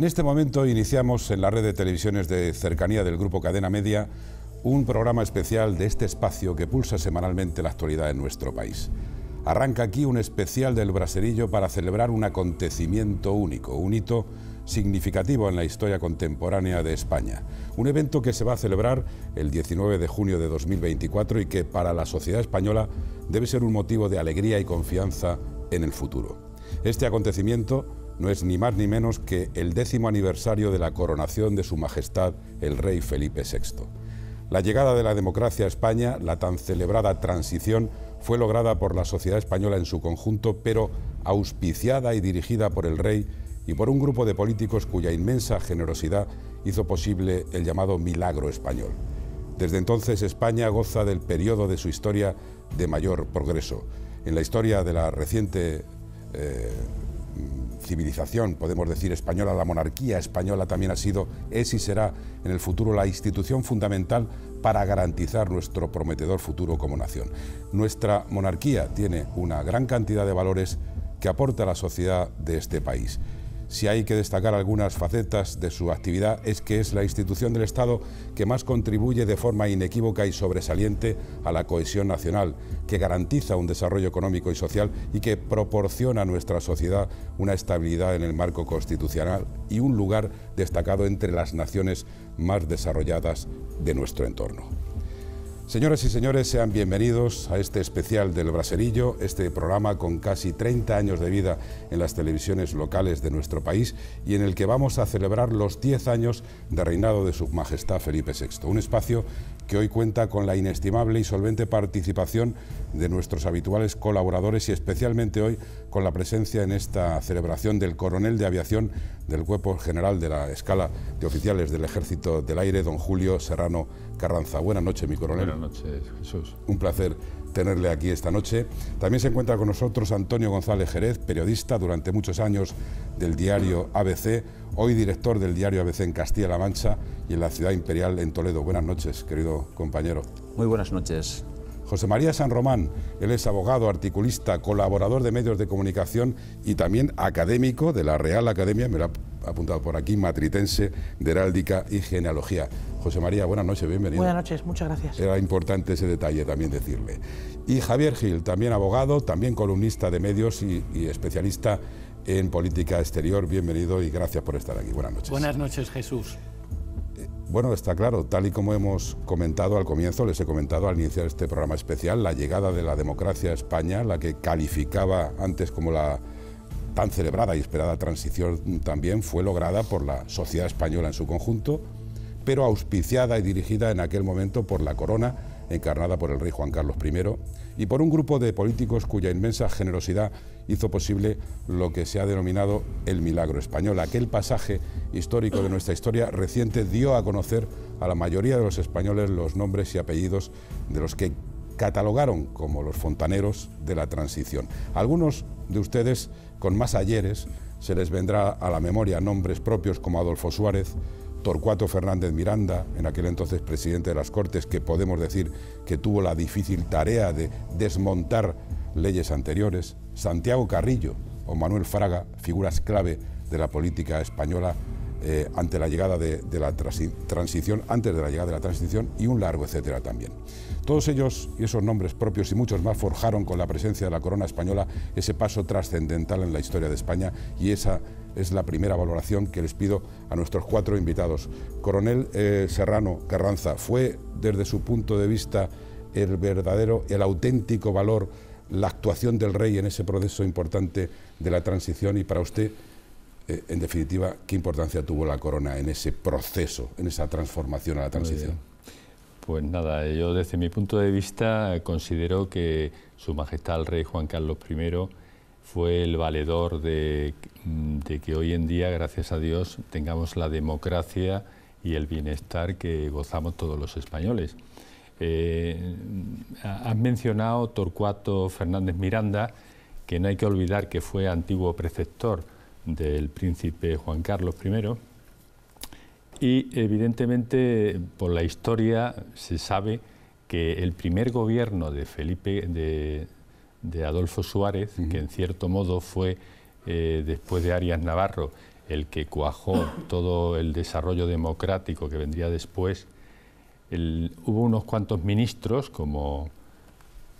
En este momento iniciamos en la red de televisiones de cercanía del grupo Cadena Media un programa especial de este espacio que pulsa semanalmente la actualidad en nuestro país. Arranca aquí un especial del Braserillo para celebrar un acontecimiento único, un hito significativo en la historia contemporánea de España. Un evento que se va a celebrar el 19 de junio de 2024 y que para la sociedad española debe ser un motivo de alegría y confianza en el futuro. Este acontecimiento no es ni más ni menos que el décimo aniversario de la coronación de Su Majestad el Rey Felipe VI. La llegada de la democracia a España, la tan celebrada transición, fue lograda por la sociedad española en su conjunto, pero auspiciada y dirigida por el Rey y por un grupo de políticos cuya inmensa generosidad hizo posible el llamado milagro español. Desde entonces España goza del periodo de su historia de mayor progreso. En la historia de la reciente eh, civilización, podemos decir española, la monarquía española también ha sido, es y será en el futuro la institución fundamental para garantizar nuestro prometedor futuro como nación. Nuestra monarquía tiene una gran cantidad de valores que aporta a la sociedad de este país si hay que destacar algunas facetas de su actividad, es que es la institución del Estado que más contribuye de forma inequívoca y sobresaliente a la cohesión nacional, que garantiza un desarrollo económico y social y que proporciona a nuestra sociedad una estabilidad en el marco constitucional y un lugar destacado entre las naciones más desarrolladas de nuestro entorno. Señoras y señores, sean bienvenidos a este especial del Braserillo, este programa con casi 30 años de vida en las televisiones locales de nuestro país y en el que vamos a celebrar los 10 años de reinado de Su Majestad Felipe VI. Un espacio que hoy cuenta con la inestimable y solvente participación de nuestros habituales colaboradores y especialmente hoy con la presencia en esta celebración del coronel de aviación del Cuerpo General de la Escala de Oficiales del Ejército del Aire, don Julio Serrano Carranza. Buenas noches, mi coronel. Buenas noches, Jesús. Un placer tenerle aquí esta noche. También se encuentra con nosotros Antonio González Jerez, periodista durante muchos años del diario ABC, hoy director del diario ABC en Castilla-La Mancha y en la ciudad imperial en Toledo. Buenas noches, querido compañero. Muy buenas noches. José María San Román, él es abogado, articulista, colaborador de medios de comunicación y también académico de la Real Academia, me lo ha apuntado por aquí, matritense de heráldica y genealogía. José María, buenas noches, bienvenido. Buenas noches, muchas gracias. Era importante ese detalle también decirle. Y Javier Gil, también abogado, también columnista de medios y, y especialista en política exterior. Bienvenido y gracias por estar aquí. Buenas noches. Buenas noches, Jesús. Bueno, está claro, tal y como hemos comentado al comienzo, les he comentado al iniciar este programa especial, la llegada de la democracia a España, la que calificaba antes como la tan celebrada y esperada transición también, fue lograda por la sociedad española en su conjunto, pero auspiciada y dirigida en aquel momento por la corona, encarnada por el rey Juan Carlos I, y por un grupo de políticos cuya inmensa generosidad hizo posible lo que se ha denominado el milagro español. Aquel pasaje histórico de nuestra historia reciente dio a conocer a la mayoría de los españoles los nombres y apellidos de los que catalogaron como los fontaneros de la transición. Algunos de ustedes con más ayeres se les vendrá a la memoria nombres propios como Adolfo Suárez, Torcuato Fernández Miranda, en aquel entonces presidente de las Cortes, que podemos decir que tuvo la difícil tarea de desmontar leyes anteriores, Santiago Carrillo o Manuel Fraga, figuras clave de la política española eh, ante la llegada de, la transición, antes de la llegada de la transición y un largo etcétera también. Todos ellos y esos nombres propios y muchos más forjaron con la presencia de la corona española ese paso trascendental en la historia de España y esa es la primera valoración que les pido a nuestros cuatro invitados. Coronel eh, Serrano Carranza, ¿fue desde su punto de vista el verdadero, el auténtico valor la actuación del rey en ese proceso importante de la transición y para usted, eh, en definitiva, qué importancia tuvo la corona en ese proceso, en esa transformación a la transición. Pues nada, yo desde mi punto de vista considero que Su Majestad el Rey Juan Carlos I fue el valedor de, que hoy en día, gracias a Dios, tengamos la democracia y el bienestar que gozamos todos los españoles. Eh, has mencionado Torcuato Fernández Miranda, que no hay que olvidar que fue antiguo preceptor del príncipe Juan Carlos I. Y evidentemente por la historia se sabe que el primer gobierno de Felipe de, Adolfo Suárez, que en cierto modo fue eh, después de Arias Navarro el que cuajó todo el desarrollo democrático que vendría después, hubo unos cuantos ministros como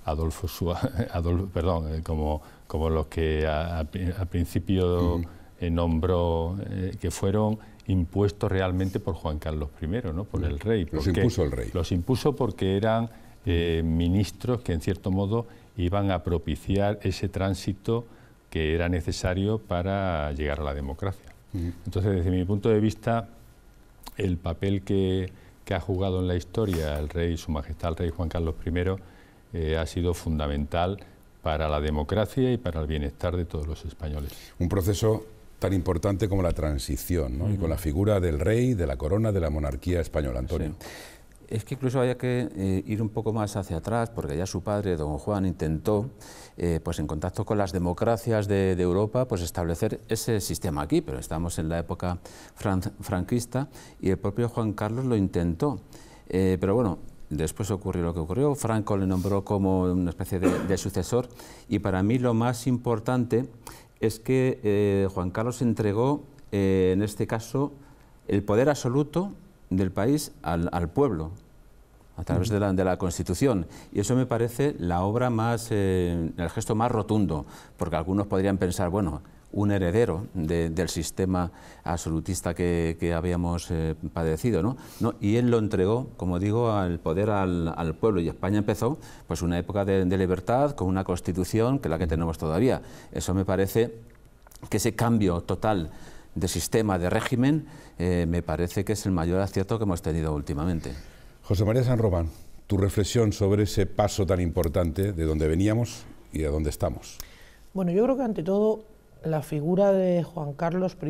Adolfo, Adolfo perdón, eh, como, como los que al principio eh, nombró, eh, que fueron impuestos realmente por Juan Carlos I, ¿no? por el rey. Los impuso el rey. Los impuso porque eran ministros que en cierto modo iban a propiciar ese tránsito que era necesario para llegar a la democracia. Entonces, desde mi punto de vista, el papel que que ha jugado en la historia el rey, su majestad el rey Juan Carlos I, eh, ha sido fundamental para la democracia y para el bienestar de todos los españoles. Un proceso tan importante como la transición, y con la figura del rey, de la corona, de la monarquía española, Antonio. Es que incluso haya que eh, ir un poco más hacia atrás, porque ya su padre, don Juan, intentó eh, pues en contacto con las democracias de, Europa, pues establecer ese sistema aquí, pero estamos en la época franquista y el propio Juan Carlos lo intentó. Eh, pero bueno, después ocurrió lo que ocurrió, Franco le nombró como una especie de, sucesor y para mí lo más importante es que eh, Juan Carlos entregó, en este caso, el poder absoluto del país al pueblo, a través de la, Constitución. Y eso me parece la obra más, eh, el gesto más rotundo, porque algunos podrían pensar, bueno, un heredero del sistema absolutista que, habíamos eh, padecido. ¿no? ¿no? y él lo entregó, como digo, al poder al, al pueblo. Y España empezó pues, una época de, libertad con una constitución que es la que tenemos todavía. Eso me parece que ese cambio total de sistema, de régimen, eh, me parece que es el mayor acierto que hemos tenido últimamente. José María San Román, tu reflexión sobre ese paso tan importante de donde veníamos y de dónde estamos. Bueno, yo creo que ante todo la figura de Juan Carlos I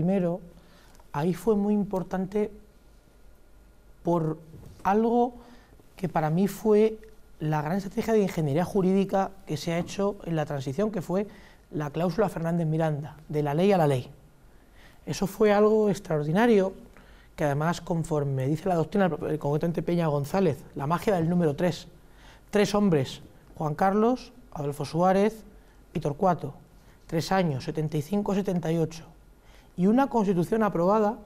ahí fue muy importante por algo que para mí fue la gran estrategia de ingeniería jurídica que se ha hecho en la transición, que fue la cláusula Fernández Miranda, de la ley a la ley. Eso fue algo extraordinario que además, conforme dice la doctrina, concretamente Peña González, la magia del número 3. Tres hombres, Juan Carlos, Adolfo Suárez y Torcuato. Tres años, 75-78. Y una constitución aprobada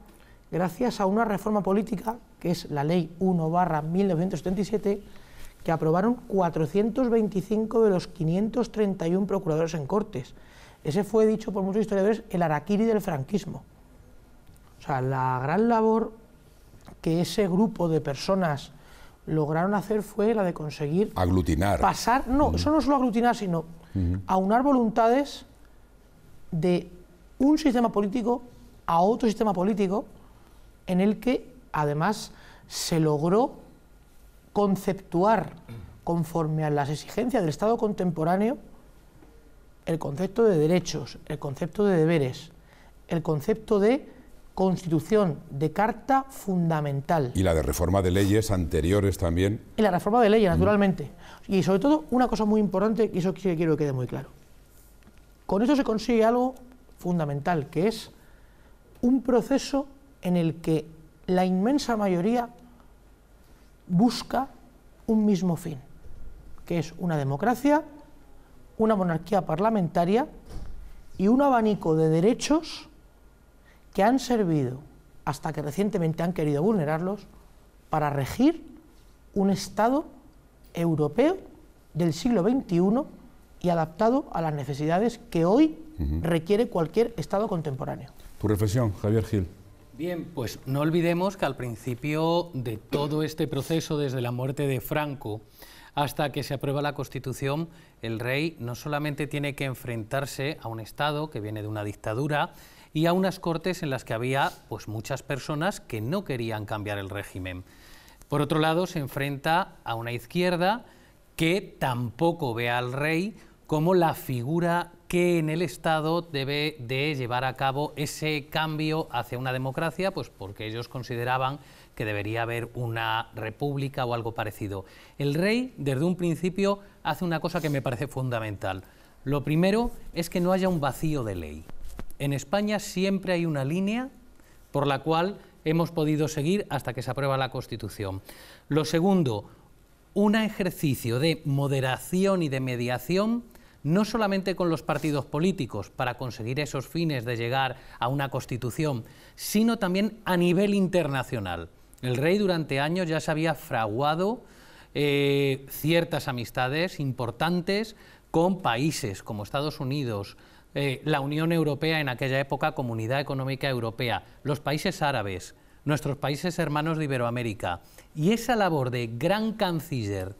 gracias a una reforma política, que es la Ley 1 barra 1977, que aprobaron 425 de los 531 procuradores en Cortes. Ese fue, dicho por muchos historiadores, el araquiri del franquismo sea, la gran labor que ese grupo de personas lograron hacer fue la de conseguir... Aglutinar. Pasar, no, eso no solo aglutinar, sino aunar voluntades de un sistema político a otro sistema político en el que además se logró conceptuar conforme a las exigencias del Estado contemporáneo el concepto de derechos, el concepto de deberes, el concepto de Constitución de Carta Fundamental. Y la de reforma de leyes anteriores también. Y la reforma de leyes, naturalmente. Y sobre todo, una cosa muy importante, y eso quiero que quede muy claro. Con eso se consigue algo fundamental, que es un proceso en el que la inmensa mayoría busca un mismo fin, que es una democracia, una monarquía parlamentaria y un abanico de derechos que han servido, hasta que recientemente han querido vulnerarlos, para regir un Estado europeo del siglo XXI y adaptado a las necesidades que hoy requiere cualquier Estado contemporáneo. Tu reflexión, Javier Gil. Bien, pues no olvidemos que al principio de todo este proceso, desde la muerte de Franco hasta que se aprueba la Constitución, el rey no solamente tiene que enfrentarse a un Estado que viene de una dictadura, y a unas cortes en las que había pues, muchas personas que no querían cambiar el régimen. Por otro lado, se enfrenta a una izquierda que tampoco ve al rey como la figura que en el Estado debe de llevar a cabo ese cambio hacia una democracia, pues porque ellos consideraban que debería haber una república o algo parecido. El rey, desde un principio, hace una cosa que me parece fundamental. Lo primero es que no haya un vacío de ley. En España siempre hay una línea por la cual hemos podido seguir hasta que se aprueba la Constitución. Lo segundo, un ejercicio de moderación y de mediación no solamente con los partidos políticos para conseguir esos fines de llegar a una constitución, sino también a nivel internacional. El rey durante años ya se había fraguado eh, ciertas amistades importantes con países como Estados Unidos, eh, la Unión Europea, en aquella época Comunidad Económica Europea, los países árabes, nuestros países hermanos de Iberoamérica. Y esa labor de gran canciller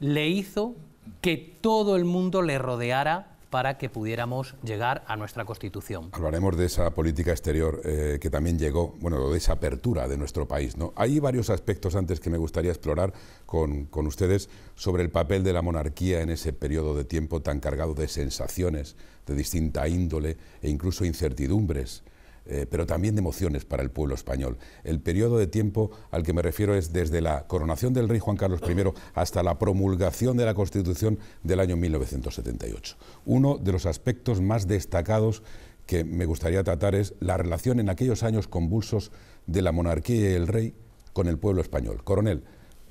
le hizo que todo el mundo le rodeara para que pudiéramos llegar a nuestra Constitución. Hablaremos de esa política exterior eh, que también llegó, bueno, de esa apertura de nuestro país. ¿no? Hay varios aspectos antes que me gustaría explorar con, con ustedes sobre el papel de la monarquía en ese periodo de tiempo tan cargado de sensaciones de distinta índole e incluso incertidumbres eh, pero también de emociones para el pueblo español. El periodo de tiempo al que me refiero es desde la coronación del rey Juan Carlos I hasta la promulgación de la Constitución del año 1978. Uno de los aspectos más destacados que me gustaría tratar es la relación en aquellos años convulsos de la monarquía y el rey con el pueblo español. Coronel,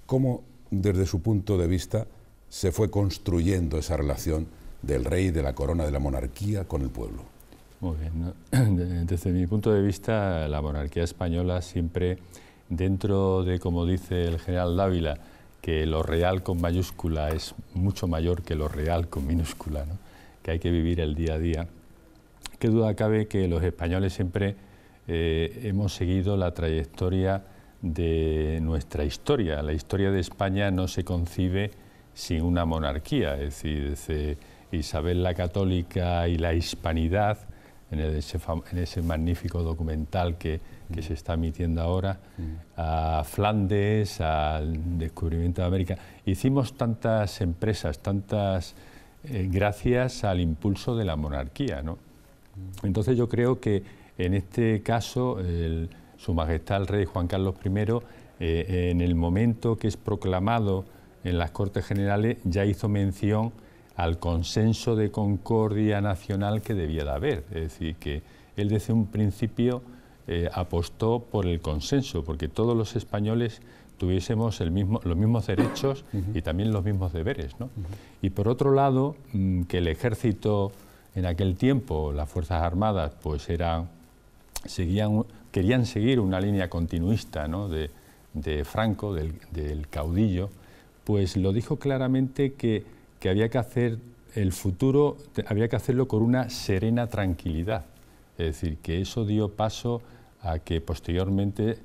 ¿cómo desde su punto de vista se fue construyendo esa relación del rey, de la corona, de la monarquía con el pueblo? Muy bien. Desde mi punto de vista, la monarquía española siempre, dentro de, como dice el general Dávila, que lo real con mayúscula es mucho mayor que lo real con minúscula, que hay que vivir el día a día. Qué duda cabe que los españoles siempre eh, hemos seguido la trayectoria de nuestra historia. La historia de España no se concibe sin una monarquía, es decir, desde Isabel la Católica y la Hispanidad, en, ese, magnífico documental que, se está emitiendo ahora, mm. a Flandes, al descubrimiento de América. Hicimos tantas empresas, tantas eh, gracias al impulso de la monarquía. ¿no? Mm. Entonces yo creo que en este caso Su Majestad el Rey Juan Carlos I, eh, en el momento que es proclamado en las Cortes Generales, ya hizo mención al consenso de concordia nacional que debía de haber. Es decir, que él desde un principio eh, apostó por el consenso, porque todos los españoles tuviésemos el mismo, los mismos derechos y también los mismos deberes. ¿no? Y por otro lado, mm, que el ejército en aquel tiempo, las Fuerzas Armadas, pues eran. seguían, querían seguir una línea continuista ¿no? de, Franco, del, del caudillo, pues lo dijo claramente que que había que hacer el futuro, había que hacerlo con una serena tranquilidad. Es decir, que eso dio paso a que posteriormente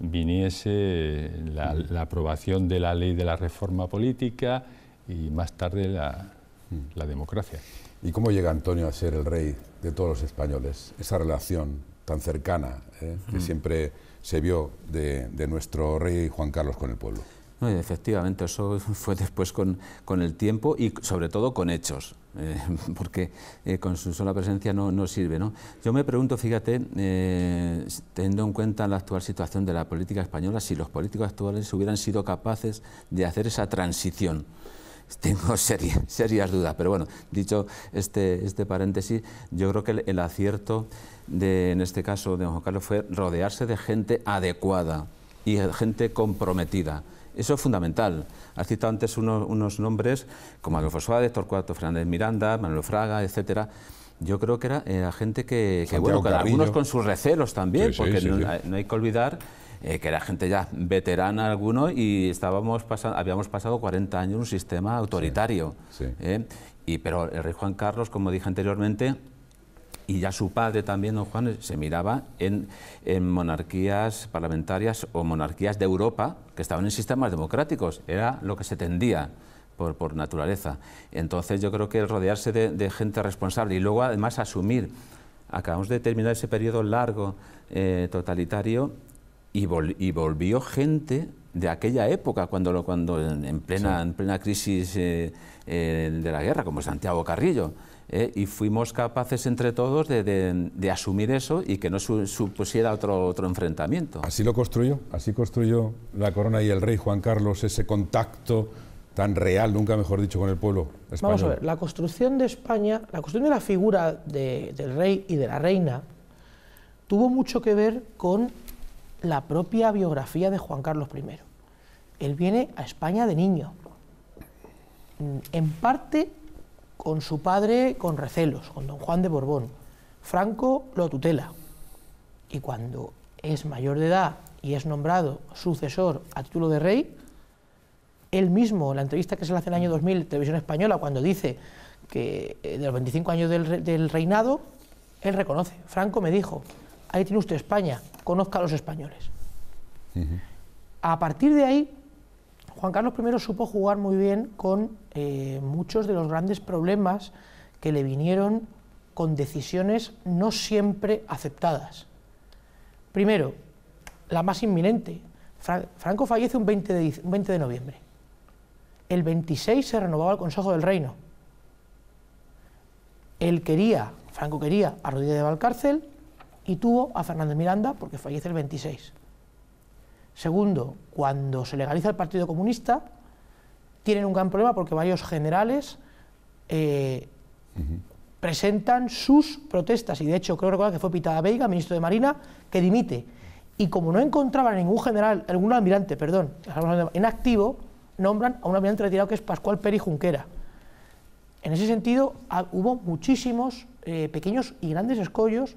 viniese la, mm. aprobación de la ley de la reforma política y más tarde mm. la, democracia. ¿Y cómo llega Antonio a ser el rey de todos los españoles? Esa relación tan cercana ¿eh? que mm. siempre se vio de nuestro rey Juan Carlos con el pueblo efectivamente, eso fue después con, el tiempo y sobre todo con hechos, eh, porque eh, con su sola presencia no, sirve. Yo me pregunto, fíjate, eh, teniendo en cuenta la actual situación de la política española, si los políticos actuales hubieran sido capaces de hacer esa transición. Tengo serias, dudas, pero bueno, dicho este, este paréntesis, yo creo que el, acierto en este caso de Juan Carlos fue rodearse de gente adecuada y gente comprometida. Eso es fundamental. Has citado antes unos, nombres como Adolfo Suárez, Torcuato Fernández Miranda, Manuel Fraga, etcétera. Yo creo que era gente que, bueno, algunos con sus recelos también, porque no, hay que olvidar eh, que era gente ya veterana alguno y estábamos pasando habíamos pasado 40 años en un sistema autoritario. Eh, y, pero el rey Juan Carlos, como dije anteriormente, y ya su padre también, don Juan, se miraba en, en monarquías parlamentarias o monarquías de Europa que estaban en sistemas democráticos, era lo que se tendía. Por, naturaleza. Entonces yo creo que el rodearse de, gente responsable y luego además asumir, acabamos de terminar ese periodo largo eh, totalitario y, y, volvió gente de aquella época, cuando, cuando en, plena, en plena crisis eh, eh, de la guerra, como Santiago Carrillo. ¿eh? y fuimos capaces entre todos de, asumir eso y que no supusiera otro, enfrentamiento. Así lo construyó, así construyó la corona y el rey Juan Carlos ese contacto tan real, nunca mejor dicho, con el pueblo español. Vamos a ver, la construcción de España, la construcción de la figura del rey y de la reina, tuvo mucho que ver con la propia biografía de Juan Carlos I. Él viene a España de niño. En parte con su padre con recelos, con don Juan de Borbón. Franco lo tutela y cuando es mayor de edad y es nombrado sucesor a título de rey, él mismo, en la entrevista que se le hace en el año 2000, Televisión Española, cuando dice que eh, de los 25 años del, reinado, él reconoce, Franco me dijo, ahí tiene usted España, conozca a los españoles. A partir de ahí, Juan Carlos I supo jugar muy bien con eh, muchos de los grandes problemas que le vinieron con decisiones no siempre aceptadas. Primero, la más inminente. Franco fallece un 20, de, noviembre. El 26 se renovaba el Consejo del Reino. Él quería, Franco quería a Rodríguez de Valcárcel y tuvo a Fernández Miranda porque fallece el 26. Segundo, cuando se legaliza el Partido Comunista, tienen un gran problema porque varios generales eh, presentan sus protestas. Y de hecho, creo recordar que fue Pitada Veiga, ministro de Marina, que dimite. Y como no encontraban ningún general, algún almirante, perdón, en activo, nombran a un almirante retirado que es Pascual Peri Junquera. En ese sentido, hubo muchísimos eh, pequeños y grandes escollos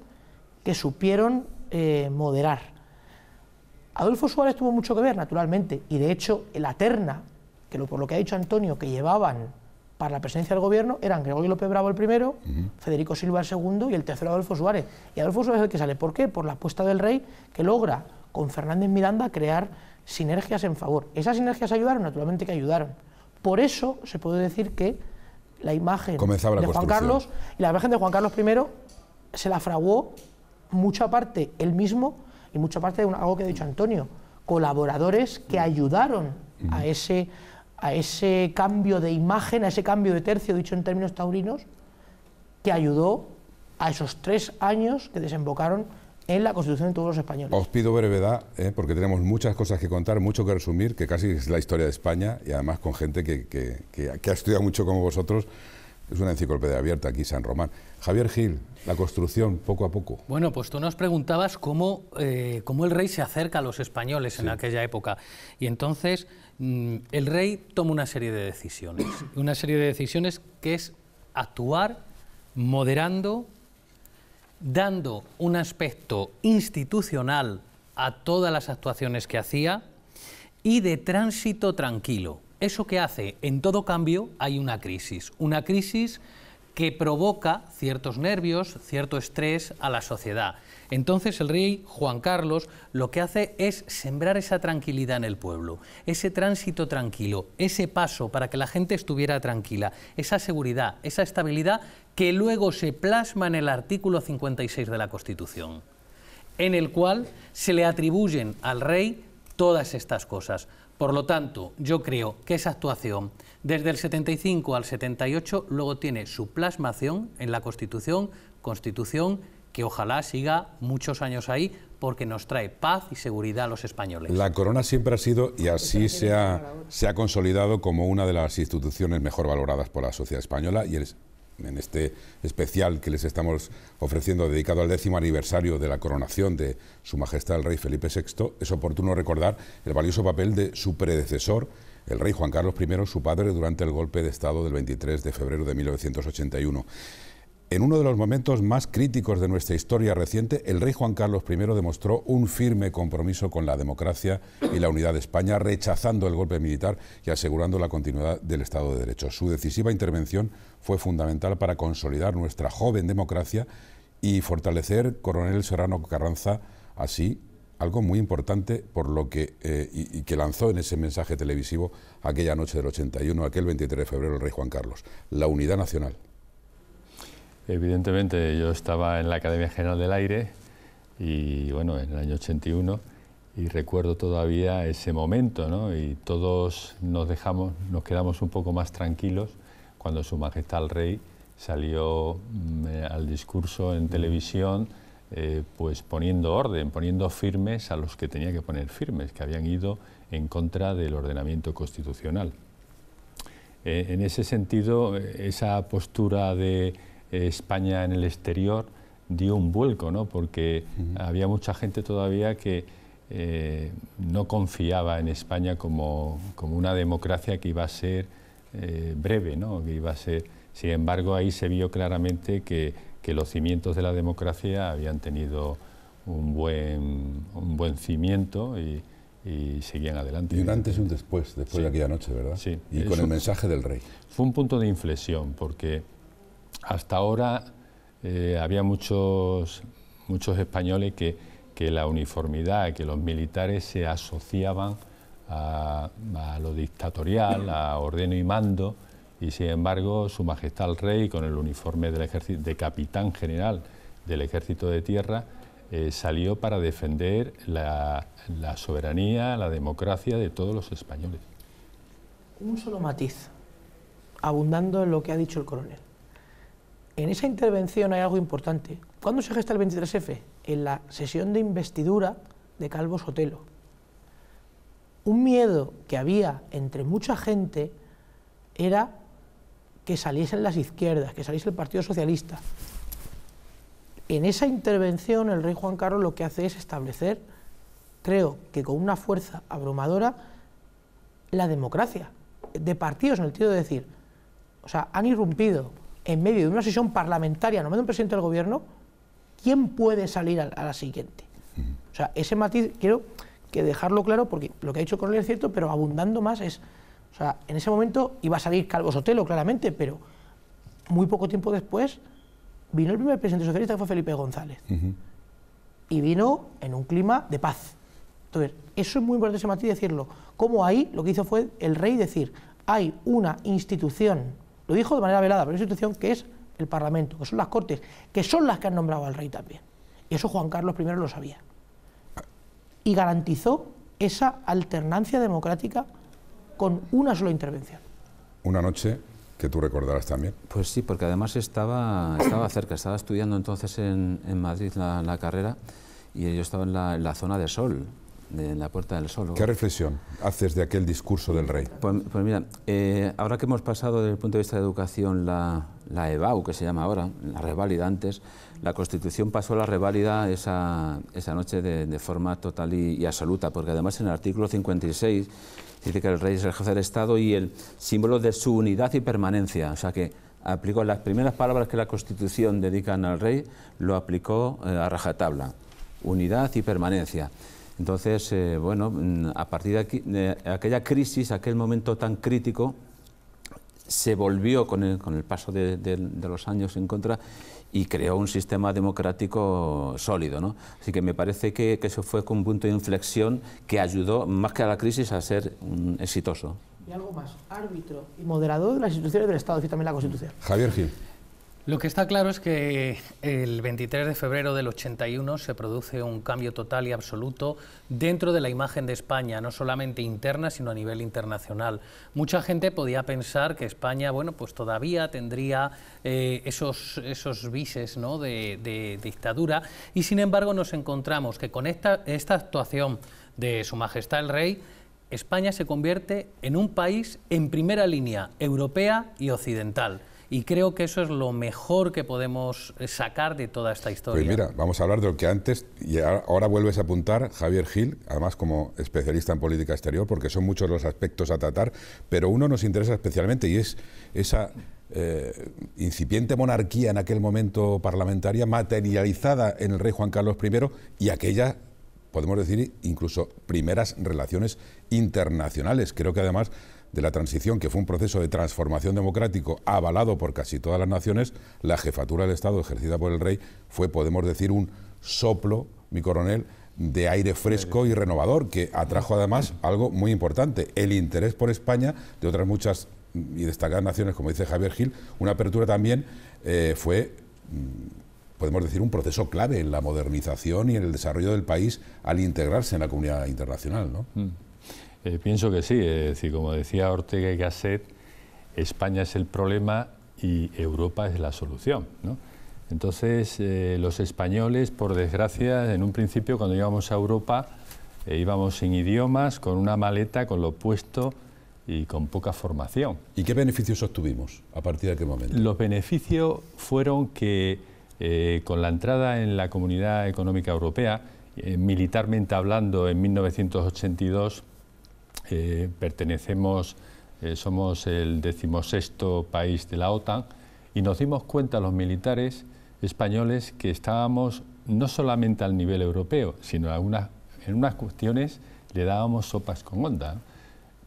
que supieron eh, moderar. Adolfo Suárez tuvo mucho que ver, naturalmente, y de hecho la terna, que por lo que ha dicho Antonio, que llevaban para la presidencia del gobierno eran Gregorio López Bravo el primero, Federico Silva el segundo y el tercero Adolfo Suárez. Y Adolfo Suárez es el que sale. ¿Por qué? Por la apuesta del rey que logra con Fernández Miranda crear sinergias en favor. Esas sinergias ayudaron, naturalmente que ayudaron. Por eso se puede decir que la imagen de Juan Carlos, la imagen de Juan Carlos I se la fraguó mucha parte él mismo y mucha parte de algo que ha dicho Antonio, colaboradores que ayudaron a ese, a ese cambio de imagen, a ese cambio de tercio, dicho en términos taurinos, que ayudó a esos tres años que desembocaron en la Constitución de todos los españoles. Os pido brevedad, ¿eh? porque tenemos muchas cosas que contar, mucho que resumir, que casi es la historia de España, y además con gente que, que ha estudiado mucho como vosotros. Es una enciclopedia abierta aquí, San Román. Javier Gil, la construcción poco a poco. Bueno, pues tú nos preguntabas cómo, eh, el rey se acerca a los españoles en aquella época. Y entonces mm, el rey toma una serie de decisiones. una serie de decisiones que es actuar moderando, dando un aspecto institucional a todas las actuaciones que hacía y de tránsito tranquilo. Eso que hace, en todo cambio hay una crisis. Una crisis que provoca ciertos nervios, cierto estrés a la sociedad. Entonces el rey Juan Carlos lo que hace es sembrar esa tranquilidad en el pueblo, ese tránsito tranquilo, ese paso para que la gente estuviera tranquila, esa seguridad, esa estabilidad que luego se plasma en el artículo 56 de la Constitución, en el cual se le atribuyen al rey todas estas cosas. Por lo tanto, yo creo que esa actuación, desde el 75 al 78, luego tiene su plasmación en la Constitución, Constitución que ojalá siga muchos años ahí, porque nos trae paz y seguridad a los españoles. La corona siempre ha sido, y así se ha, consolidado como una de las instituciones mejor valoradas por la sociedad española, y es en este especial que les estamos ofreciendo dedicado al décimo aniversario de la coronación de Su Majestad el Rey Felipe VI, es oportuno recordar el valioso papel de su predecesor, el rey Juan Carlos I, su padre, durante el golpe de Estado del 23 de febrero de 1981. En uno de los momentos más críticos de nuestra historia reciente, el rey Juan Carlos I demostró un firme compromiso con la democracia y la unidad de España, rechazando el golpe militar y asegurando la continuidad del Estado de Derecho. Su decisiva intervención fue fundamental para consolidar nuestra joven democracia y fortalecer Coronel Serrano Carranza así algo muy importante por lo que eh, y, que lanzó en ese mensaje televisivo aquella noche del 81, aquel 23 de febrero el rey Juan Carlos, la unidad nacional. Evidentemente, yo estaba en la Academia General del Aire y bueno, en el año 81 y recuerdo todavía ese momento, ¿no? Y todos nos dejamos, nos quedamos un poco más tranquilos cuando Su Majestad el Rey salió mm, eh, al discurso en mm. televisión, eh, pues poniendo orden, poniendo firmes a los que tenía que poner firmes, que habían ido en contra del ordenamiento constitucional. E, en ese sentido, esa postura de eh, España en el exterior dio un vuelco, ¿no? porque había mucha gente todavía que no confiaba en España como, como una democracia que iba a ser eh, breve, ¿no? que iba a ser... Sin embargo, ahí se vio claramente que, que los cimientos de la democracia habían tenido un buen, un buen cimiento y, y seguían adelante. Y un antes y un después, después de aquella noche, ¿verdad? Sí. Y con el mensaje del rey. Fue un punto de inflexión, porque hasta ahora eh, había muchos, muchos españoles que, que la uniformidad, que los militares se asociaban a, lo dictatorial, a ordeno y mando, y sin embargo su majestad el rey con el uniforme del ejército, de capitán general del ejército de tierra eh, salió para defender la, la, soberanía, la democracia de todos los españoles. Un solo matiz, abundando en lo que ha dicho el coronel. En esa intervención hay algo importante. ¿Cuándo se gesta el 23F? En la sesión de investidura de Calvo Sotelo un miedo que había entre mucha gente era que saliesen las izquierdas, que saliese el Partido Socialista. En esa intervención el rey Juan Carlos lo que hace es establecer, creo que con una fuerza abrumadora, la democracia de partidos en el sentido de decir, o sea, han irrumpido en medio de una sesión parlamentaria, de un presidente del gobierno, ¿quién puede salir a, la siguiente? O sea, ese matiz, quiero que dejarlo claro, porque lo que ha dicho Coronel es cierto, pero abundando más es, o sea, en ese momento iba a salir Calvo Sotelo, claramente, pero muy poco tiempo después vino el primer presidente socialista, que fue Felipe González, y vino en un clima de paz. Entonces, eso es muy importante ese decirlo, como ahí lo que hizo fue el rey decir, hay una institución, lo dijo de manera velada, pero una institución que es el Parlamento, que son las Cortes, que son las que han nombrado al rey también. Y eso Juan Carlos I lo sabía y garantizó esa alternancia democrática con una sola intervención. Una noche que tú recordarás también. Pues sí, porque además estaba, estaba cerca, estaba estudiando entonces en, Madrid la, carrera y yo estaba en la, zona de sol, en la Puerta del Sol. ¿Qué reflexión haces de aquel discurso del rey? Pues, pues mira, eh, ahora que hemos pasado desde el punto de vista de educación la, la que se llama ahora, la reválida antes, la Constitución pasó a la reválida esa, esa noche de, forma total y, absoluta, porque además en el artículo 56 dice que el rey es el jefe del Estado y el símbolo de su unidad y permanencia. O sea que aplicó las primeras palabras que la Constitución dedican al rey, lo aplicó eh, a rajatabla, unidad y permanencia. Entonces, eh, bueno, a partir de, aquí, aquella crisis, aquel momento tan crítico, se volvió con el, con el paso de los años en contra y creó un sistema democrático sólido. ¿no? Así que me parece que, que eso fue un punto de inflexión que ayudó más que a la crisis a ser mm, exitoso. Y algo más, árbitro y moderador de las instituciones del Estado, y también la Constitución. Javier Gil. Lo que está claro es que el 23 de febrero del 81 se produce un cambio total y absoluto dentro de la imagen de España, no solamente interna, sino a nivel internacional. Mucha gente podía pensar que España, bueno, pues todavía tendría eh, esos, esos vises de, de, dictadura y sin embargo nos encontramos que con esta, esta actuación de Su Majestad el Rey, España se convierte en un país en primera línea europea y occidental. Y creo que eso es lo mejor que podemos eh, sacar de toda esta pues historia. Pues mira, vamos a hablar de lo que antes, y ahora vuelves a apuntar, Javier Gil, además como especialista en política exterior, porque son muchos los aspectos a tratar, pero uno nos interesa especialmente y es esa eh, incipiente monarquía en aquel momento parlamentaria, materializada en el rey Juan Carlos I y aquella podemos decir incluso primeras relaciones internacionales. Creo que además de la transición, que fue un proceso de transformación democrático avalado por casi todas las naciones, la jefatura del Estado ejercida por el rey fue, podemos decir, un soplo, mi coronel, de aire fresco y renovador, que atrajo además algo muy importante, el interés por España de otras muchas y destacadas naciones, como dice Javier Gil, una apertura también eh, fue mm, podemos decir, un proceso clave en la modernización y en el desarrollo del país al integrarse en la comunidad internacional. ¿no? Mm. Eh, pienso que sí, es decir, como decía Ortega y Gasset, España es el problema y Europa es la solución. Entonces, eh, los españoles, por desgracia, en un principio cuando íbamos a Europa, eh, íbamos sin idiomas, con una maleta, con lo puesto y con poca formación. ¿Y qué beneficios obtuvimos a partir de qué momento? Los beneficios fueron que con la entrada en la Comunidad Económica Europea, militarmente hablando, en 1982, eh, pertenecemos, eh, somos el decimosexto país de la OTAN y nos dimos cuenta los militares españoles que estábamos no solamente al nivel europeo, sino en unas cuestiones le dábamos sopas con onda.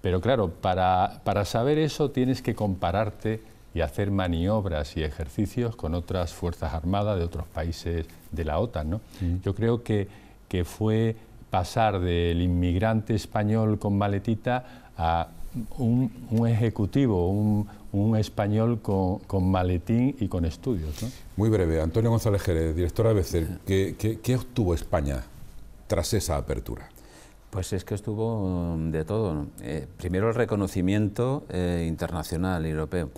Pero claro, para, para saber eso tienes que compararte y hacer maniobras y ejercicios con otras fuerzas armadas de otros países de la OTAN. Mm. Yo creo que, que fue pasar del inmigrante español con maletita a un, ejecutivo, un, español con, maletín y con estudios. Muy breve, Antonio González Jerez, directora de ABC, ¿qué, obtuvo España tras esa apertura? Pues es que estuvo um, de todo. Eh, primero el reconocimiento eh, internacional europeo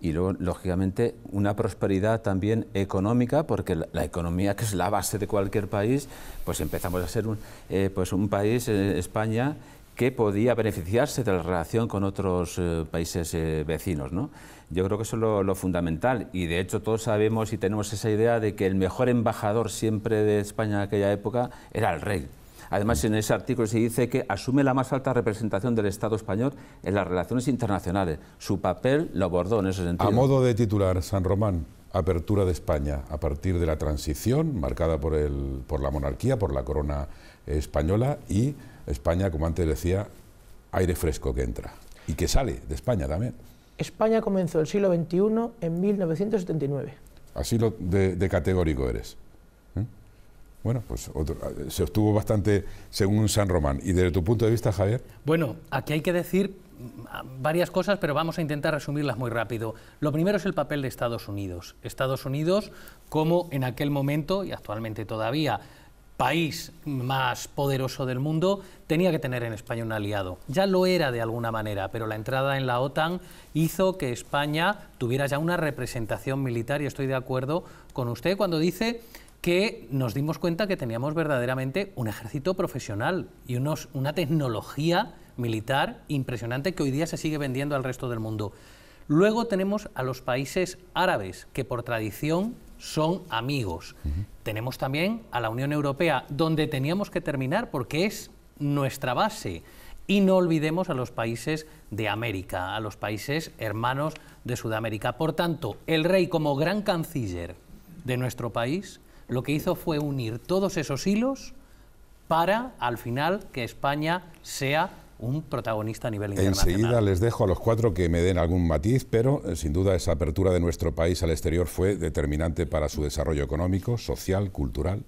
y luego, lógicamente, una prosperidad también económica, porque la, economía, que es la base de cualquier país, pues empezamos a ser un, eh, pues un país, en eh, España, que podía beneficiarse de la relación con otros eh, países vecinos. ¿no? Yo creo que eso es lo, fundamental, y de hecho todos sabemos y tenemos esa idea de que el mejor embajador siempre de España en aquella época era el rey. Además, en ese artículo se dice que asume la más alta representación del Estado español en las relaciones internacionales. Su papel lo abordó en ese sentido. A modo de titular, San Román, apertura de España a partir de la transición marcada por, el, por la monarquía, por la corona española y España, como antes decía, aire fresco que entra y que sale de España también. España comenzó el siglo XXI en 1979. Así de categórico eres. Bueno, pues ah, se obtuvo bastante según San Román. ¿Y desde tu punto de vista, Javier? Bueno, aquí hay que decir mm, ah, varias cosas, pero vamos a intentar resumirlas muy rápido. Lo primero es el papel de Estados Unidos. Estados Unidos, como en aquel momento y actualmente todavía país más poderoso del mundo, tenía que tener en España un aliado. Ya lo era de alguna manera, pero la entrada en la OTAN hizo que España tuviera ya una representación militar y estoy de acuerdo con usted cuando dice que nos dimos cuenta que teníamos verdaderamente un ejército profesional y unos, una tecnología militar impresionante que hoy día se sigue vendiendo al resto del mundo. Luego tenemos a los países árabes, que por tradición son amigos. Tenemos también a la Unión Europea, donde teníamos que terminar porque es nuestra base. Y no olvidemos a los países de América, a los países hermanos de Sudamérica. Por tanto, el rey como gran canciller de nuestro país lo que hizo fue unir todos esos hilos para, al final, que España sea un protagonista a nivel internacional. Enseguida les dejo a los cuatro que me den algún matiz, pero eh, sin duda esa apertura de nuestro país al exterior fue determinante para su desarrollo económico, social, cultural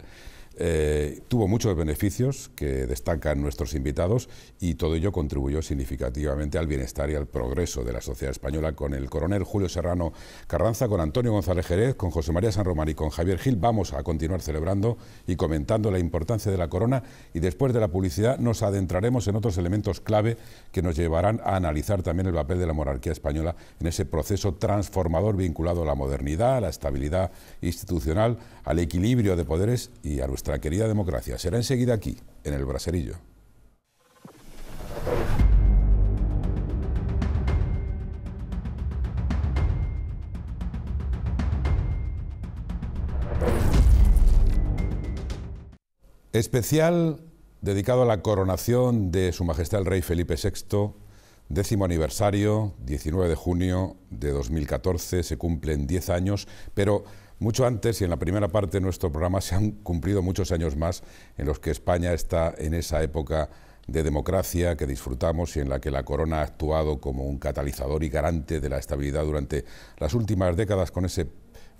eh, tuvo muchos beneficios que destacan nuestros invitados y todo ello contribuyó significativamente al bienestar y al progreso de la sociedad española con el coronel Julio Serrano Carranza, con Antonio González Jerez, con José María San Román y con Javier Gil. Vamos a continuar celebrando y comentando la importancia de la corona y después de la publicidad nos adentraremos en otros elementos clave que nos llevarán a analizar también el papel de la monarquía española en ese proceso transformador vinculado a la modernidad, a la estabilidad institucional, al equilibrio de poderes y a nuestra nuestra querida democracia. Será enseguida aquí, en el Braserillo. Especial dedicado a la coronación de Su Majestad el Rey Felipe VI, décimo aniversario, 19 de junio de 2014, se cumplen 10 años, pero mucho antes y en la primera parte de nuestro programa se han cumplido muchos años más en los que España está en esa época de democracia que disfrutamos y en la que la corona ha actuado como un catalizador y garante de la estabilidad durante las últimas décadas con ese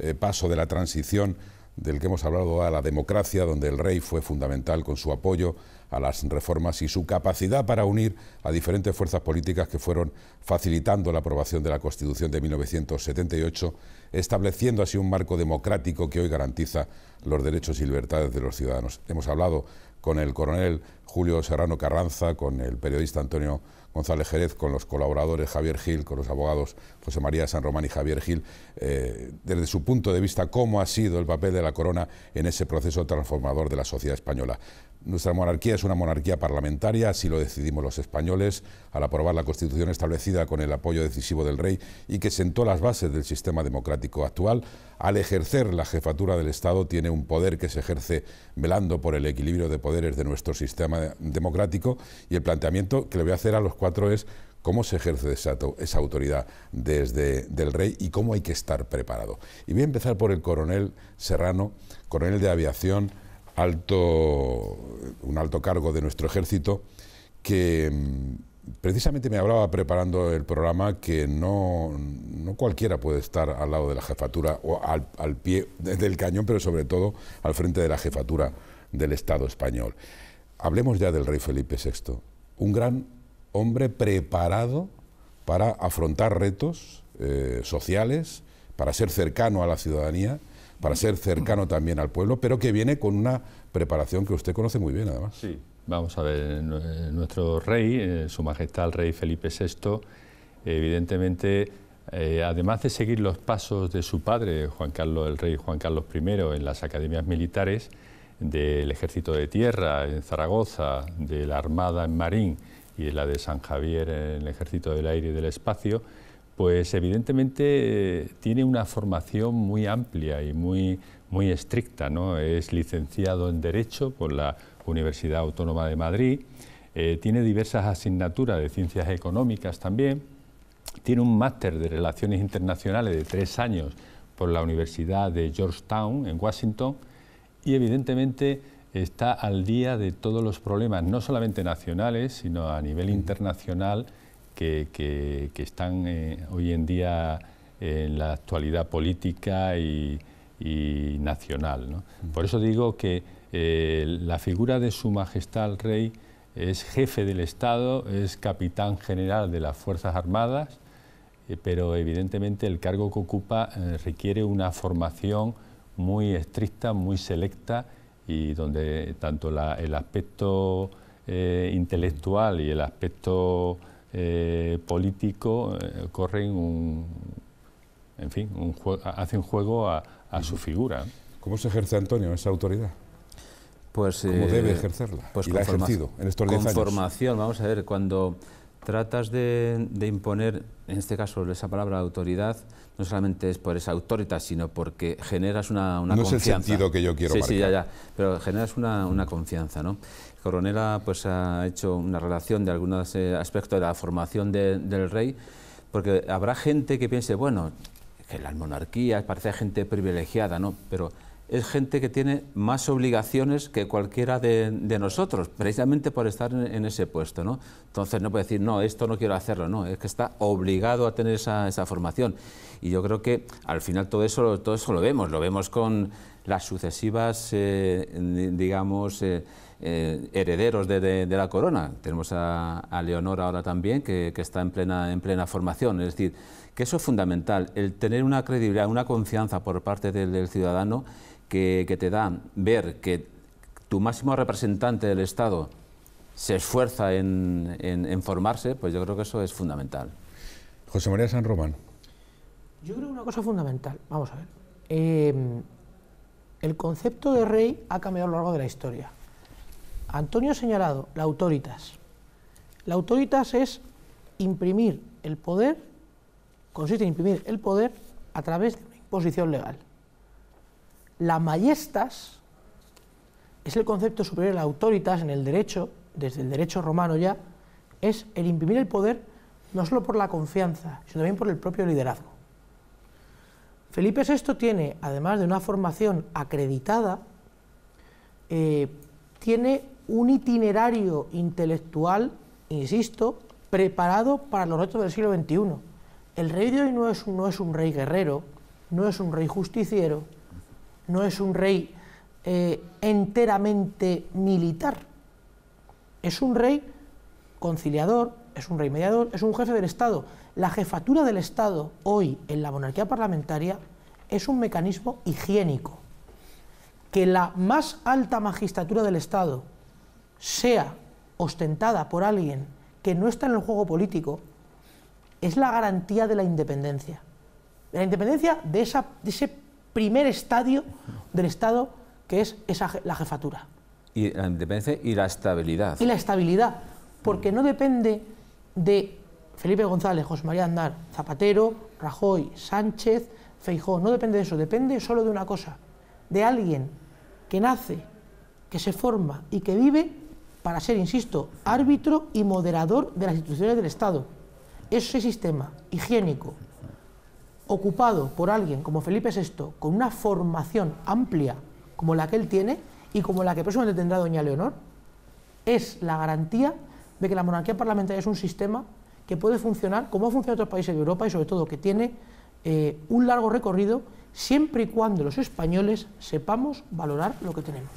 eh, paso de la transición del que hemos hablado a la democracia, donde el rey fue fundamental con su apoyo a las reformas y su capacidad para unir a diferentes fuerzas políticas que fueron facilitando la aprobación de la Constitución de 1978 estableciendo así un marco democrático que hoy garantiza los derechos y libertades de los ciudadanos. Hemos hablado con el coronel Julio Serrano Carranza, con el periodista Antonio González Jerez, con los colaboradores Javier Gil, con los abogados José María San Román y Javier Gil, eh, desde su punto de vista, cómo ha sido el papel de la corona en ese proceso transformador de la sociedad española. Nuestra monarquía es una monarquía parlamentaria, así lo decidimos los españoles al aprobar la Constitución establecida con el apoyo decisivo del rey y que sentó las bases del sistema democrático actual. Al ejercer la jefatura del Estado tiene un poder que se ejerce velando por el equilibrio de poderes de nuestro sistema democrático y el planteamiento que le voy a hacer a los cuatro es cómo se ejerce esa, autoridad desde del rey y cómo hay que estar preparado. Y voy a empezar por el coronel Serrano, coronel de aviación alto, un alto cargo de nuestro ejército que mm, precisamente me hablaba preparando el programa que no, cualquiera puede estar al lado de la jefatura o al, pie del cañón, pero sobre todo al frente de la jefatura del Estado español. Hablemos ya del rey Felipe VI, un gran hombre preparado para afrontar retos eh, sociales, para ser cercano a la ciudadanía para ser cercano también al pueblo, pero que viene con una preparación que usted conoce muy bien, además. Sí, vamos a ver, nuestro rey, eh, su majestad el rey Felipe VI, evidentemente, eh, además de seguir los pasos de su padre, Juan Carlos, el rey Juan Carlos I, en las academias militares, del Ejército de Tierra en Zaragoza, de la Armada en Marín y de la de San Javier en el Ejército del Aire y del Espacio, pues evidentemente eh, tiene una formación muy amplia y muy, estricta. ¿no? Es licenciado en Derecho por la Universidad Autónoma de Madrid, eh, tiene diversas asignaturas de ciencias económicas también, tiene un máster de Relaciones Internacionales de tres años por la Universidad de Georgetown en Washington y evidentemente está al día de todos los problemas, no solamente nacionales, sino a nivel internacional que, están eh, hoy en día en la actualidad política y, nacional. Por eso digo que eh, la figura de Su Majestad el Rey es jefe del Estado, es capitán general de las Fuerzas Armadas, eh, pero evidentemente el cargo que ocupa requiere una formación muy estricta, muy selecta y donde tanto el aspecto intelectual y el aspecto eh, político eh, corren un, en fin, un hacen juego a, su figura. ¿Cómo se ejerce Antonio esa autoridad? Pues, ¿Cómo eh, debe ejercerla? Pues y la ha ejercido en Conformación, vamos a ver, cuando tratas de, imponer, en este caso, esa palabra autoridad, no solamente es por esa autoridad, sino porque generas una, confianza. No es el sentido que yo quiero sí, Sí, ya, ya, pero generas una confianza, ¿no? Coronela pues, ha hecho una relación de algunos eh, aspectos de la formación del rey, porque habrá gente que piense, bueno, que la monarquía parece gente privilegiada, ¿no? Pero es gente que tiene más obligaciones que cualquiera de, nosotros, precisamente por estar en, ese puesto. ¿no? Entonces no puede decir, no, esto no quiero hacerlo, no, es que está obligado a tener esa, esa, formación. Y yo creo que al final todo eso, todo eso lo vemos, lo vemos con las sucesivas, eh, digamos, eh, eh, herederos de, de, la corona. Tenemos a, a Leonor ahora también, que, está en plena, en plena formación. Es decir, que eso es fundamental, el tener una credibilidad, una confianza por parte del, ciudadano que, te da ver que tu máximo representante del Estado se esfuerza en, en, formarse, pues yo creo que eso es fundamental. José María San Román. Yo creo una cosa fundamental, vamos a ver. Eh, el concepto de rey ha cambiado a lo largo de la historia. Antonio ha señalado, la autoritas. La autoritas es imprimir el poder, consiste en imprimir el poder a través de una imposición legal. La majestas es el concepto superior de la autoritas en el derecho, desde el derecho romano ya, es el imprimir el poder no solo por la confianza, sino también por el propio liderazgo. Felipe VI tiene, además de una formación acreditada, eh, tiene un itinerario intelectual, insisto, preparado para los retos del siglo XXI. El rey de hoy no es, un rey guerrero, no es un rey justiciero, no es un rey eh, enteramente militar. Es un rey conciliador, es un rey mediador, es un jefe del Estado. La jefatura del Estado hoy en la monarquía parlamentaria es un mecanismo higiénico. Que la más alta magistratura del Estado, sea ostentada por alguien que no está en el juego político, es la garantía de la independencia. De la independencia de, ese primer estadio del Estado que es la jefatura. Y la independencia y la estabilidad. Y la estabilidad, porque no depende de Felipe González, José María Andar, Zapatero, Rajoy, Sánchez, Feijó, no depende de eso, depende solo de una cosa, de alguien que nace, que se forma y que vive para ser, insisto, árbitro y moderador de las instituciones del Estado. Ese sistema higiénico, ocupado por alguien como Felipe VI, con una formación amplia como la que él tiene y como la que próximamente tendrá doña Leonor, es la garantía de que la monarquía parlamentaria es un sistema que puede funcionar como ha funcionado en otros países de Europa y sobre todo que tiene eh, un largo recorrido siempre y cuando los españoles sepamos valorar lo que tenemos.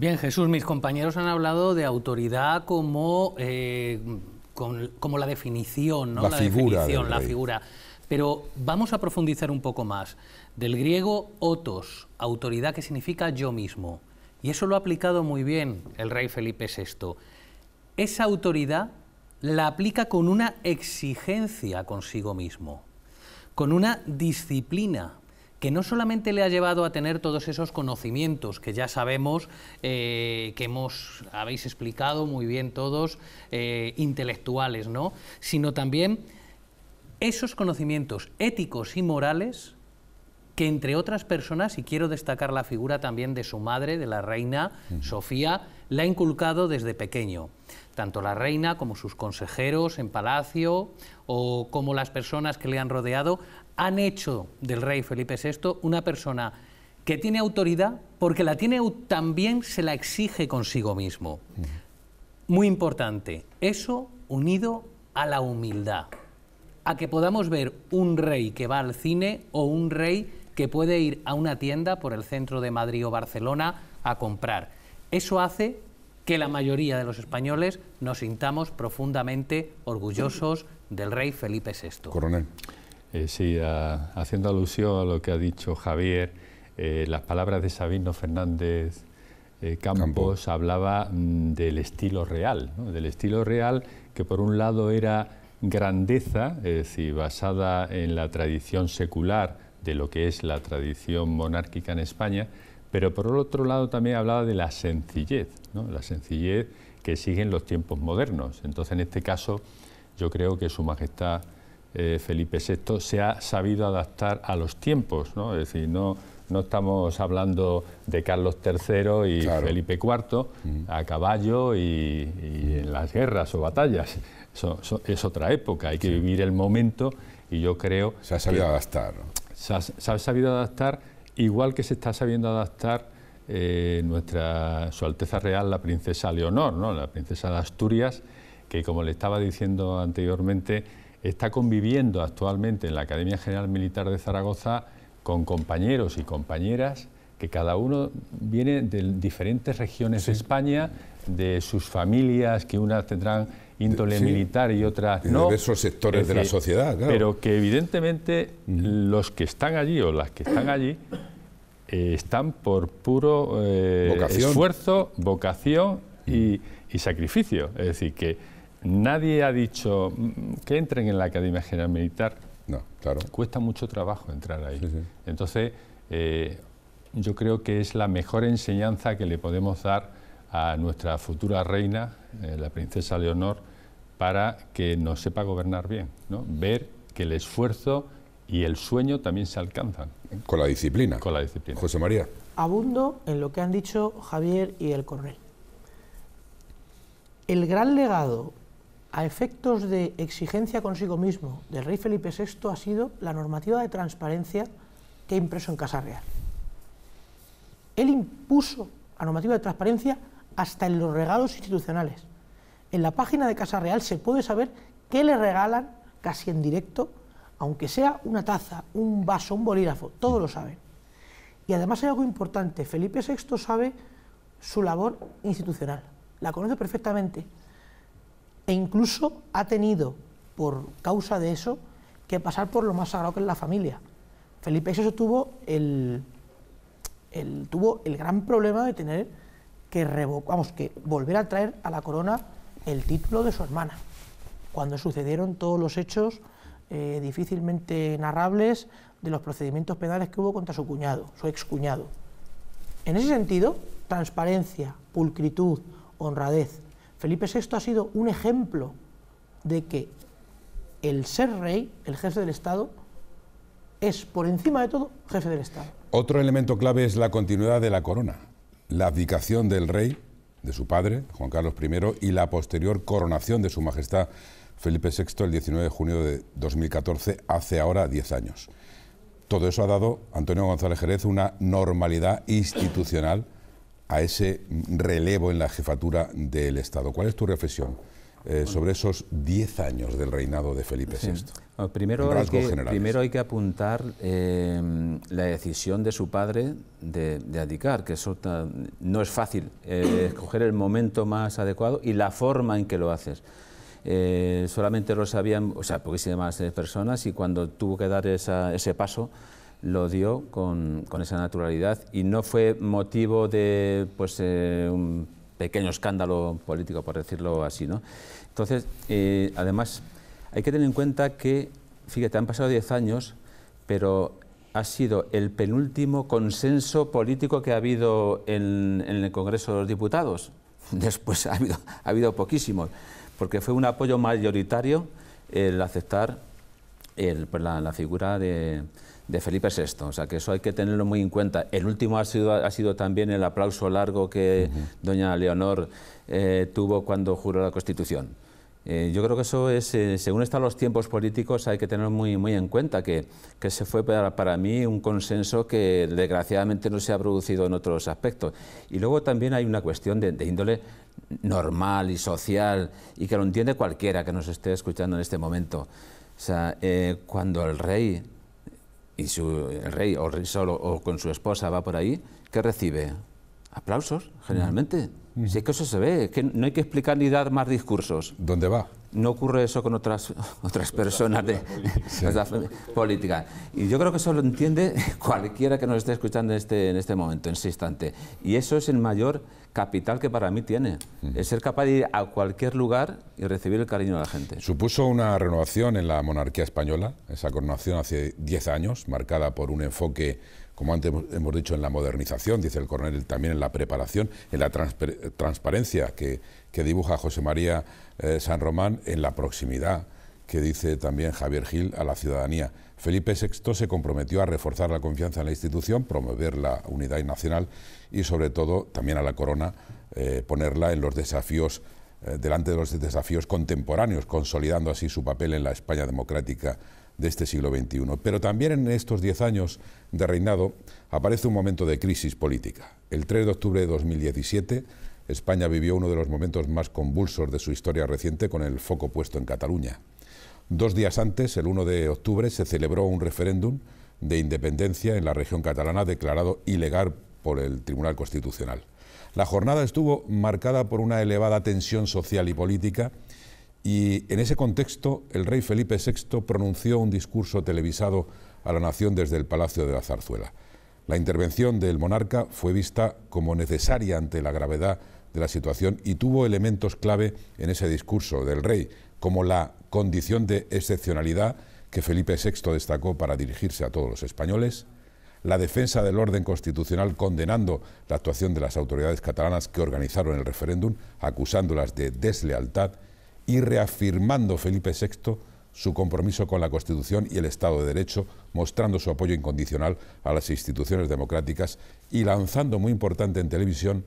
Bien, Jesús, mis compañeros han hablado de autoridad como, eh, como la definición, ¿no? La, Definición, la figura. Pero vamos a profundizar un poco más. Del griego otos, autoridad que significa yo mismo. Y eso lo ha aplicado muy bien el rey Felipe VI. Esa autoridad la aplica con una exigencia consigo mismo, con una disciplina que no solamente le ha llevado a tener todos esos conocimientos que ya sabemos, eh, que hemos, habéis explicado muy bien todos, eh, intelectuales, ¿no? sino también esos conocimientos éticos y morales que entre otras personas, y quiero destacar la figura también de su madre, de la reina Sofía, le ha inculcado desde pequeño. Tanto la reina como sus consejeros en palacio o como las personas que le han rodeado han hecho del rey Felipe VI una persona que tiene autoridad porque la tiene también se la exige consigo mismo. Muy importante, eso unido a la humildad, a que podamos ver un rey que va al cine o un rey que puede ir a una tienda por el centro de Madrid o Barcelona a comprar. Eso hace que la mayoría de los españoles nos sintamos profundamente orgullosos del rey Felipe VI. Coronel. Eh, sí, haciendo alusión a lo que ha dicho Javier, eh, las palabras de Sabino Fernández eh, Campos hablaba mm, del estilo real, del estilo real que por un lado era grandeza, es decir, basada en la tradición secular de lo que es la tradición monárquica en España, pero por otro lado también hablaba de la sencillez, la sencillez que siguen los tiempos modernos. Entonces, en este caso, yo creo que Su Majestad eh, Felipe VI se ha sabido adaptar a los tiempos, ¿no? es decir, no, no estamos hablando de Carlos III y Felipe IV a caballo y, en las guerras o batallas. es otra época, hay que vivir el momento y yo creo... Se ha sabido adaptar. Se, ha, sabido adaptar igual que se está sabiendo adaptar eh, nuestra, Su Alteza Real, la princesa Leonor, ¿no? la princesa de Asturias, que como le estaba diciendo anteriormente, está conviviendo actualmente en la Academia General Militar de Zaragoza con compañeros y compañeras que cada uno viene de diferentes regiones de España, de sus familias, que unas tendrán índole militar y otras no. De esos sectores de la sociedad, claro. Pero que evidentemente los que están allí o las que están allí eh, están por puro eh, esfuerzo, vocación y, y, sacrificio. Es decir, que Nadie ha dicho mm, que entren en la Academia General Militar. No, claro. Cuesta mucho trabajo entrar ahí. Entonces, eh, yo creo que es la mejor enseñanza que le podemos dar a nuestra futura reina, eh, la princesa Leonor, para que nos sepa gobernar bien. ¿no? Ver que el esfuerzo y el sueño también se alcanzan. Con la disciplina. Con la disciplina. José María. Abundo en lo que han dicho Javier y el Correy. El gran legado a efectos de exigencia consigo mismo del rey Felipe VI ha sido la normativa de transparencia que ha impreso en Casa Real. Él impuso la normativa de transparencia hasta en los regalos institucionales. En la página de Casa Real se puede saber qué le regalan casi en directo, aunque sea una taza, un vaso, un bolígrafo, todo lo saben. Y además hay algo importante, Felipe VI sabe su labor institucional, la conoce perfectamente, e incluso ha tenido, por causa de eso, que pasar por lo más sagrado que es la familia. Felipe eso tuvo el, el, tuvo el gran problema de tener que, vamos, que volver a traer a la corona el título de su hermana, cuando sucedieron todos los hechos eh, difícilmente narrables de los procedimientos penales que hubo contra su cuñado, su excuñado. En ese sentido, transparencia, pulcritud, honradez, Felipe VI ha sido un ejemplo de que el ser rey, el jefe del Estado, es por encima de todo jefe del Estado. Otro elemento clave es la continuidad de la corona, la abdicación del rey, de su padre, Juan Carlos I, y la posterior coronación de su Majestad Felipe VI el 19 de junio de 2014, hace ahora 10 años. Todo eso ha dado, Antonio González Jerez, una normalidad institucional a ese relevo en la jefatura del Estado. ¿Cuál es tu reflexión? Eh, sobre esos 10 años del reinado de Felipe VI. primero, hay que, primero, hay que, apuntar em, la decisión de su padre de, de abdicar, que eso no es fácil, eh, escoger el momento más adecuado y la forma en que lo haces. Eh, solamente lo sabían, o sea, poquísimas personas y cuando tuvo que dar ese paso, lo dio con, con, esa naturalidad y no fue motivo de pues, eh, un pequeño escándalo político, por decirlo así. ¿no? Entonces, eh, además, hay que tener en cuenta que, fíjate, han pasado 10 años, pero ha sido el penúltimo consenso político que ha habido en, el Congreso de los Diputados. Después ha habido, ha habido poquísimos, porque fue un apoyo mayoritario el aceptar el, pues, la figura de, de Felipe VI. O sea, que eso hay que tenerlo muy en cuenta. El último ha sido, ha sido también el aplauso largo que doña Leonor eh, tuvo cuando juró la Constitución. Eh, yo creo que eso es, eh, según están los tiempos políticos, hay que tener muy, muy en cuenta que, se fue para, para, mí un consenso que desgraciadamente no se ha producido en otros aspectos. Y luego también hay una cuestión de, de índole normal y social y que lo entiende cualquiera que nos esté escuchando en este momento. O sea, cuando el rey y su, el rey o rey solo o con su esposa va por ahí, ¿qué recibe? Aplausos, generalmente. Mm. Si es que eso se ve, que no hay que explicar ni dar más discursos. ¿Dónde va? No ocurre eso con otras, otras personas de, política. Y yo creo que eso lo entiende cualquiera que nos esté escuchando en este, en este momento, en ese instante. Y eso es el mayor capital que para mí tiene. Es ser capaz de ir a cualquier lugar y recibir el cariño de la gente. Supuso una renovación en la monarquía española, esa coronación hace 10 años, marcada por un enfoque, como antes hemos dicho, en la modernización, dice el coronel, también en la preparación, en la transparencia que, que dibuja José María eh, San Román, en la proximidad que dice también Javier Gil a la ciudadanía. Felipe VI se comprometió a reforzar la confianza en la institución, promover la unidad nacional y sobre todo también a la corona eh, ponerla en los desafíos eh, delante de los desafíos contemporáneos, consolidando así su papel en la España democrática de este siglo XXI. Pero también en estos diez años de reinado aparece un momento de crisis política. El 3 de octubre de 2017 España vivió uno de los momentos más convulsos de su historia reciente con el foco puesto en Cataluña. Dos días antes, el 1 de octubre, se celebró un referéndum de independencia en la región catalana declarado ilegal por el Tribunal Constitucional. La jornada estuvo marcada por una elevada tensión social y política y en ese contexto el rey Felipe VI pronunció un discurso televisado a la nación desde el Palacio de la Zarzuela. La intervención del monarca fue vista como necesaria ante la gravedad de la situación y tuvo elementos clave en ese discurso del rey, como la condición de excepcionalidad que Felipe VI destacó para dirigirse a todos los españoles, la defensa del orden constitucional condenando la actuación de las autoridades catalanas que organizaron el referéndum, acusándolas de deslealtad y reafirmando Felipe VI su compromiso con la Constitución y el Estado de Derecho, mostrando su apoyo incondicional a las instituciones democráticas y lanzando, muy importante en televisión,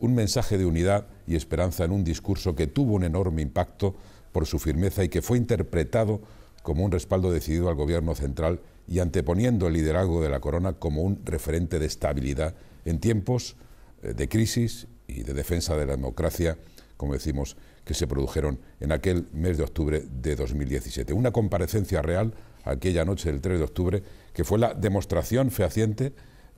un mensaje de unidad y esperanza en un discurso que tuvo un enorme impacto por su firmeza y que fue interpretado como un respaldo decidido al Gobierno central y anteponiendo el liderazgo de la corona como un referente de estabilidad en tiempos eh, de crisis y de defensa de la democracia, como decimos, que se produjeron en aquel mes de octubre de 2017. Una comparecencia real aquella noche del 3 de octubre, que fue la demostración fehaciente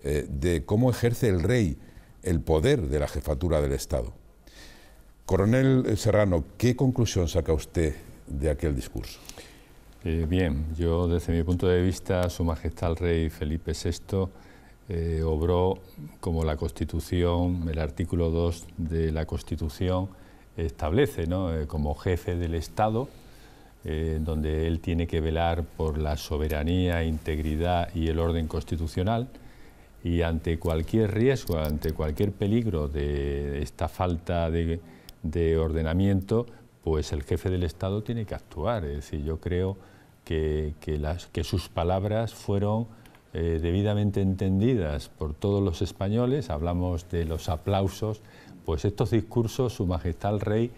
eh, de cómo ejerce el rey el poder de la jefatura del Estado. Coronel Serrano, ¿qué conclusión saca usted de aquel discurso? Eh, bien, yo desde mi punto de vista, Su Majestad el Rey Felipe VI eh, obró como la Constitución, el artículo 2 de la Constitución establece, eh, como jefe del Estado, donde él tiene que velar por la soberanía, integridad y el orden constitucional, y ante cualquier riesgo, ante cualquier peligro de esta falta de ordenamiento, pues el jefe del Estado tiene que actuar. Es decir, yo creo que, sus palabras fueron eh, debidamente entendidas por todos los españoles, hablamos de los aplausos, pues estos discursos, Su Majestad el Rey,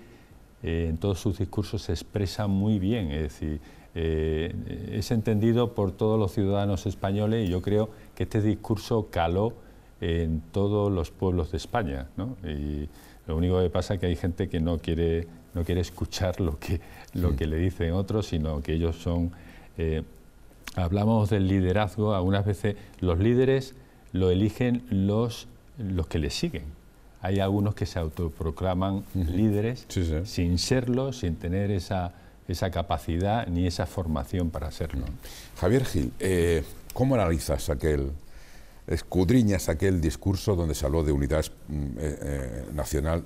eh, en todos sus discursos se expresa muy bien, es decir, eh, es entendido por todos los ciudadanos españoles y yo creo que este discurso caló en todos los pueblos de España. Y lo único que pasa es que hay gente que no quiere no quiere escuchar lo que, lo que le dicen otros, sino que ellos son... Eh, hablamos del liderazgo, algunas veces los líderes lo eligen los, los que les siguen. Hay algunos que se autoproclaman líderes sin serlo, sin tener esa, esa capacidad ni esa formación para serlo. Javier Gil, eh, ¿cómo analizas aquel, escudriñas aquel discurso donde se habló de unidad mm, eh, nacional,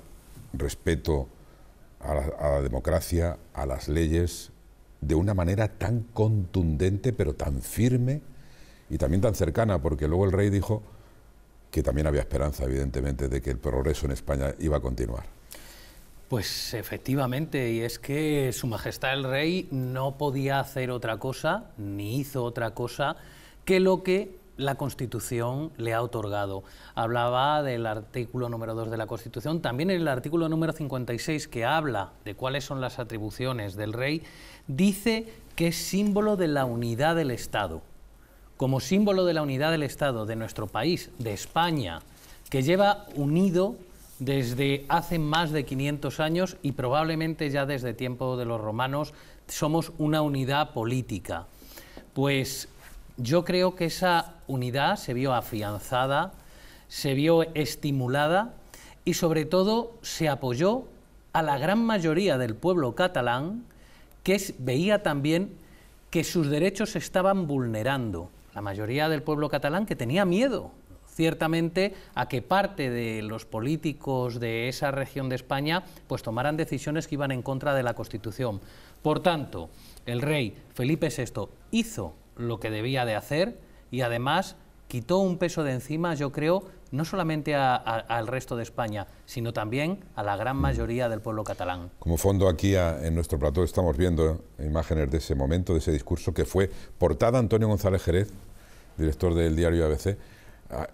respeto a la, democracia, a las leyes, de una manera tan contundente, pero tan firme y también tan cercana, porque luego el rey dijo que también había esperanza, evidentemente, de que el progreso en España iba a continuar. Pues efectivamente, y es que Su Majestad el Rey no podía hacer otra cosa, ni hizo otra cosa, que lo que la Constitución le ha otorgado. Hablaba del artículo número 2 de la Constitución, también en el artículo número 56 que habla de cuáles son las atribuciones del rey, dice que es símbolo de la unidad del Estado. Como símbolo de la unidad del Estado de nuestro país, de España, que lleva unido desde hace más de 500 años y probablemente ya desde tiempo de los romanos, somos una unidad política. Pues yo creo que esa unidad se vio afianzada, se vio estimulada y sobre todo se apoyó a la gran mayoría del pueblo catalán que veía también que sus derechos se estaban vulnerando. La mayoría del pueblo catalán que tenía miedo, ciertamente, a que parte de los políticos de esa región de España pues tomaran decisiones que iban en contra de la Constitución. Por tanto, el rey Felipe VI hizo lo que debía de hacer y además quitó un peso de encima, yo creo, no solamente a, al resto de España, sino también a la gran mm. mayoría del pueblo catalán. Como fondo aquí en nuestro plató estamos viendo imágenes de ese momento, de ese discurso que fue portada Antonio González Jerez, director del diario ABC,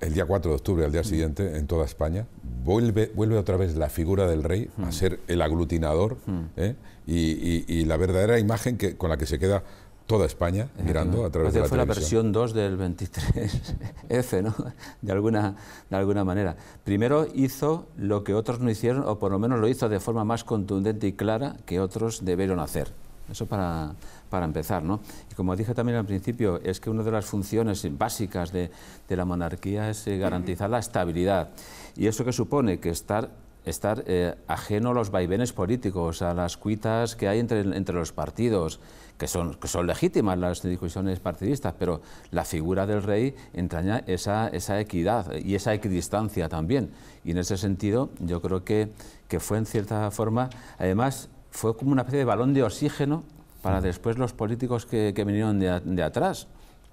el día 4 de octubre, al día mm. siguiente, en toda España, vuelve, vuelve otra vez la figura del rey a mm. ser el aglutinador ¿eh? y, y, la verdadera imagen que, con la que se queda toda España mirando a través de la fue la versión 2 del 23F, ¿no? De alguna, de alguna manera. Primero hizo lo que otros no hicieron, o por lo menos lo hizo de forma más contundente y clara que otros debieron hacer. Eso para, para empezar, ¿no? Y como dije también al principio, es que una de las funciones básicas de, de la monarquía es eh, garantizar la estabilidad. Y eso que supone que estar estar eh, ajeno a los vaivenes políticos, a las cuitas que hay entre, entre los partidos, que son, que son legítimas las discusiones partidistas, pero la figura del rey entraña esa, equidad y esa equidistancia también. Y en ese sentido yo creo que, que fue en cierta forma, además fue como una especie de balón de oxígeno para mm. después los políticos que, vinieron de, atrás.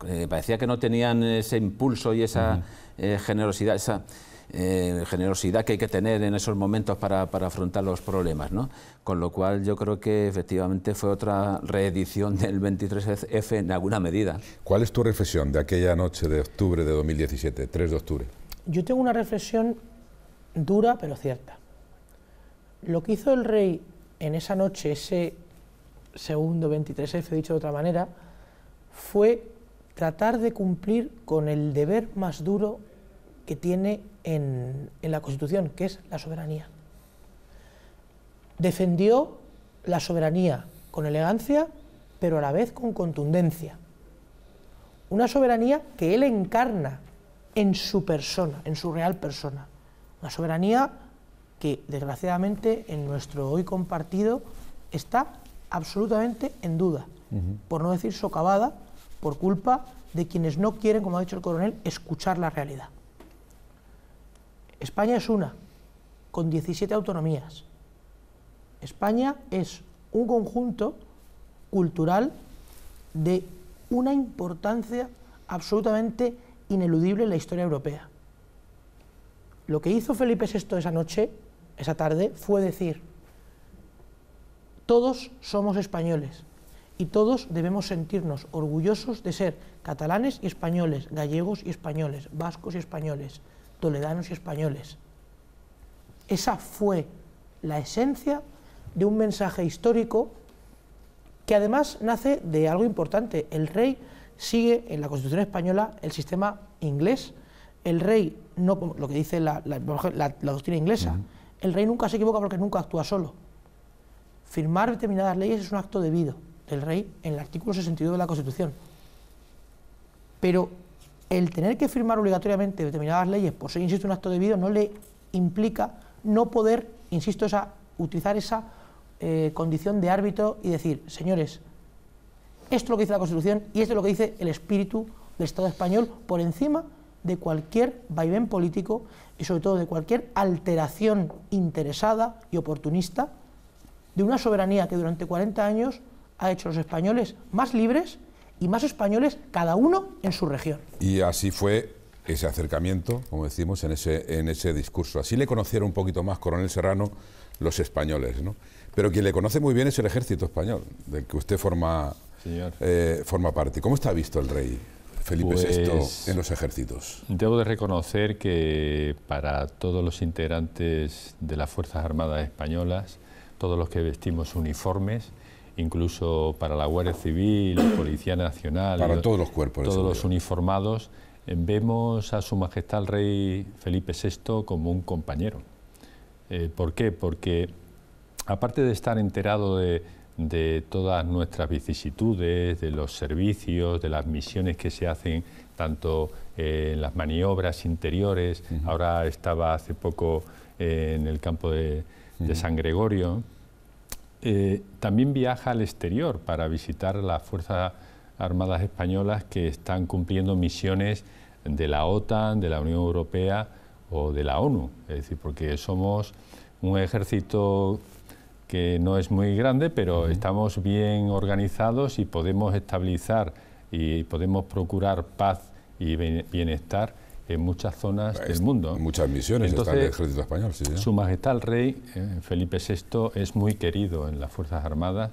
Eh, parecía que no tenían ese impulso y esa eh, generosidad, esa, eh, generosidad que hay que tener en esos momentos para, para afrontar los problemas. ¿no? Con lo cual yo creo que efectivamente fue otra reedición del 23F en alguna medida. ¿Cuál es tu reflexión de aquella noche de octubre de 2017, 3 de octubre? Yo tengo una reflexión dura pero cierta. Lo que hizo el rey en esa noche, ese segundo 23F, dicho de otra manera, fue tratar de cumplir con el deber más duro que tiene en, la Constitución, que es la soberanía. Defendió la soberanía con elegancia, pero a la vez con contundencia. Una soberanía que él encarna en su persona, en su real persona. Una soberanía que desgraciadamente en nuestro hoy compartido está absolutamente en duda, por no decir socavada, por culpa de quienes no quieren, como ha dicho el coronel, escuchar la realidad. España es una, con 17 autonomías. España es un conjunto cultural de una importancia absolutamente ineludible en la historia europea. Lo que hizo Felipe VI esa noche, esa tarde, fue decir, todos somos españoles y todos debemos sentirnos orgullosos de ser catalanes y españoles, gallegos y españoles, vascos y españoles, toledanos y españoles. Esa fue la esencia de un mensaje histórico que además nace de algo importante. El rey sigue en la Constitución española el sistema inglés. El rey, no lo que dice la, doctrina inglesa, el rey nunca se equivoca porque nunca actúa solo. Firmar determinadas leyes es un acto debido del rey en el artículo 62 de la Constitución. Pero el tener que firmar obligatoriamente determinadas leyes por ser, insisto, un acto debido, no le implica no poder, insisto, esa, utilizar esa eh, condición de árbitro y decir, señores, esto es lo que dice la Constitución y esto es lo que dice el espíritu del Estado español por encima de cualquier vaivén político y sobre todo de cualquier alteración interesada y oportunista de una soberanía que durante 40 años ha hecho a los españoles más libres y más españoles, cada uno en su región. Y así fue ese acercamiento, como decimos, en ese, en ese discurso. Así le conocieron un poquito más, coronel Serrano, los españoles. ¿no? Pero quien le conoce muy bien es el ejército español, del que usted forma, eh, forma parte. ¿Cómo está visto el rey Felipe VI pues en los ejércitos? Debo de reconocer que para todos los integrantes de las Fuerzas Armadas Españolas, todos los que vestimos uniformes, incluso para la Guardia Civil, la Policía Nacional, para todos los cuerpos, todos los uniformados, eh, vemos a Su Majestad el Rey Felipe VI como un compañero. Eh, ¿Por qué? Porque aparte de estar enterado de, de todas nuestras vicisitudes, de los servicios, de las misiones que se hacen tanto eh, en las maniobras interiores, ahora estaba hace poco en el campo de, San Gregorio, eh, también viaja al exterior para visitar las Fuerzas Armadas Españolas que están cumpliendo misiones de la OTAN, de la Unión Europea o de la ONU. Es decir, porque somos un ejército que no es muy grande, pero estamos bien organizados y podemos estabilizar y podemos procurar paz y bienestar en muchas zonas pues, del mundo. En muchas misiones Entonces, está el ejército español. Su Majestad el Rey eh, Felipe VI es muy querido en las Fuerzas Armadas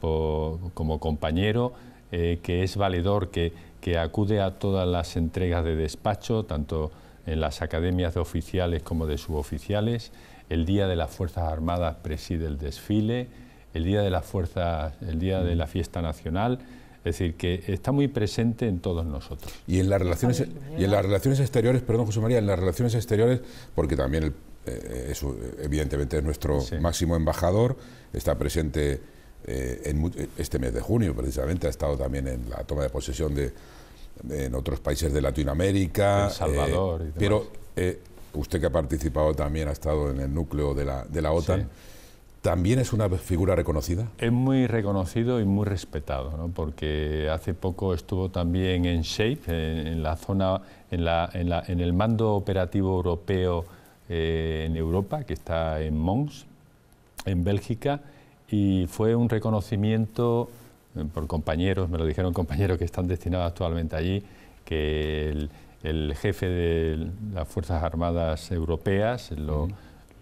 como compañero, eh, que es valedor, que, que acude a todas las entregas de despacho, tanto en las academias de oficiales como de suboficiales. El Día de las Fuerzas Armadas preside el desfile, el Día de el Día de la Fiesta Nacional es decir, que está muy presente en todos nosotros. Y en las relaciones, y en las relaciones exteriores, perdón José María, en las relaciones exteriores, porque también el, eh, evidentemente es nuestro máximo embajador, está presente eh, en, este mes de junio precisamente, ha estado también en la toma de posesión de, en otros países de Latinoamérica. El eh, Salvador. Pero usted que ha participado también ha estado en el núcleo de la, de la OTAN. ¿También es una figura reconocida? Es muy reconocido y muy respetado, ¿no? porque hace poco estuvo también en Shape, en, la zona, en, la, en, la, en, el mando operativo europeo eh, en Europa, que está en Mons, en Bélgica, y fue un reconocimiento eh, por compañeros, me lo dijeron compañeros que están destinados actualmente allí, que el, jefe de las Fuerzas Armadas Europeas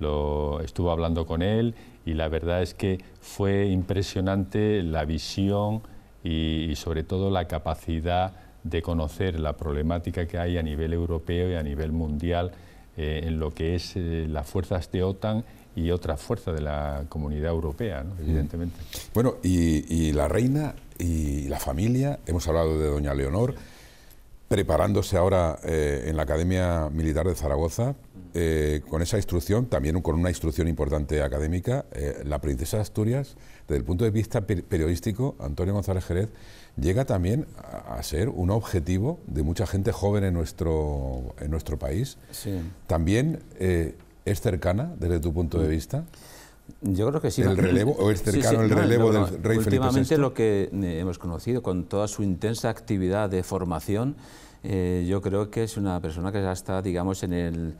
lo estuvo hablando con él y la verdad es que fue impresionante la visión y, sobre todo la capacidad de conocer la problemática que hay a nivel europeo y a nivel mundial eh, en lo que es eh, las fuerzas de OTAN y otras fuerzas de la comunidad europea, mm. evidentemente. Bueno, y, la reina y la familia, hemos hablado de doña Leonor, preparándose ahora eh, en la Academia Militar de Zaragoza eh, con esa instrucción, también con una instrucción importante académica, eh, la princesa de Asturias, desde el punto de vista periodístico, Antonio González Jerez, llega también a, ser un objetivo de mucha gente joven en nuestro, en nuestro país. También eh, es cercana desde tu punto de mm. vista. Yo creo que sí. ¿El relevo o es cercano el relevo del rey Últimamente Felipe lo que hemos conocido con toda su intensa actividad de formación eh, yo creo que es una persona que ya está, digamos, en el,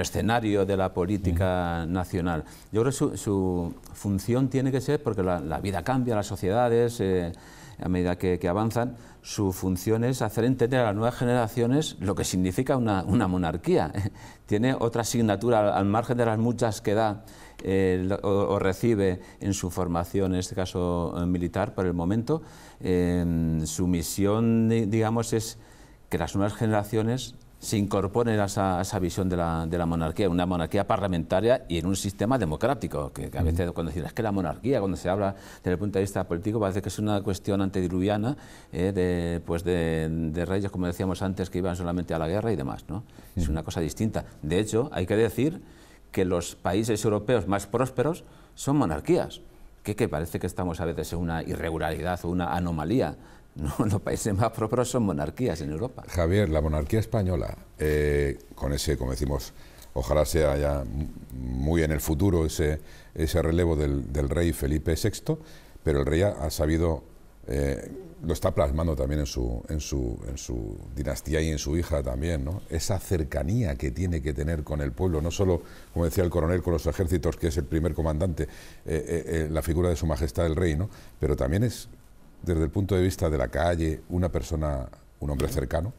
escenario de la política mm. nacional. Yo creo que su, función tiene que ser, porque la, vida cambia, las sociedades, eh, a medida que, avanzan, su función es hacer entender a las nuevas generaciones lo que significa una, monarquía. tiene otra asignatura al margen de las muchas que da o, recibe en su formación, en este caso eh, militar, por el momento, em, su misión, digamos, es que las nuevas generaciones se incorporen a esa, visión de la, monarquía, una monarquía parlamentaria y en un sistema democrático, que, a veces cuando decimos es que la monarquía, cuando se habla desde el punto de vista político, parece que es una cuestión antediluviana eh, de, pues de, de, reyes, como decíamos antes, que iban solamente a la guerra y demás. ¿no? Es una cosa distinta. De hecho, hay que decir que los países europeos más prósperos son monarquías. Que, parece que estamos a veces en una irregularidad o una anomalía. No, los países más prósperos son monarquías en Europa. Javier, la monarquía española, eh, con ese, como decimos, ojalá sea ya muy en el futuro ese, ese relevo del, rey Felipe VI, pero el rey ha sabido eh, lo está plasmando también en su, en, su, en su dinastía y en su hija también, ¿no? Esa cercanía que tiene que tener con el pueblo, no solo, como decía el coronel, con los ejércitos, que es el primer comandante, eh, eh, la figura de su majestad el rey, ¿no? Pero también es, desde el punto de vista de la calle, una persona, un hombre cercano,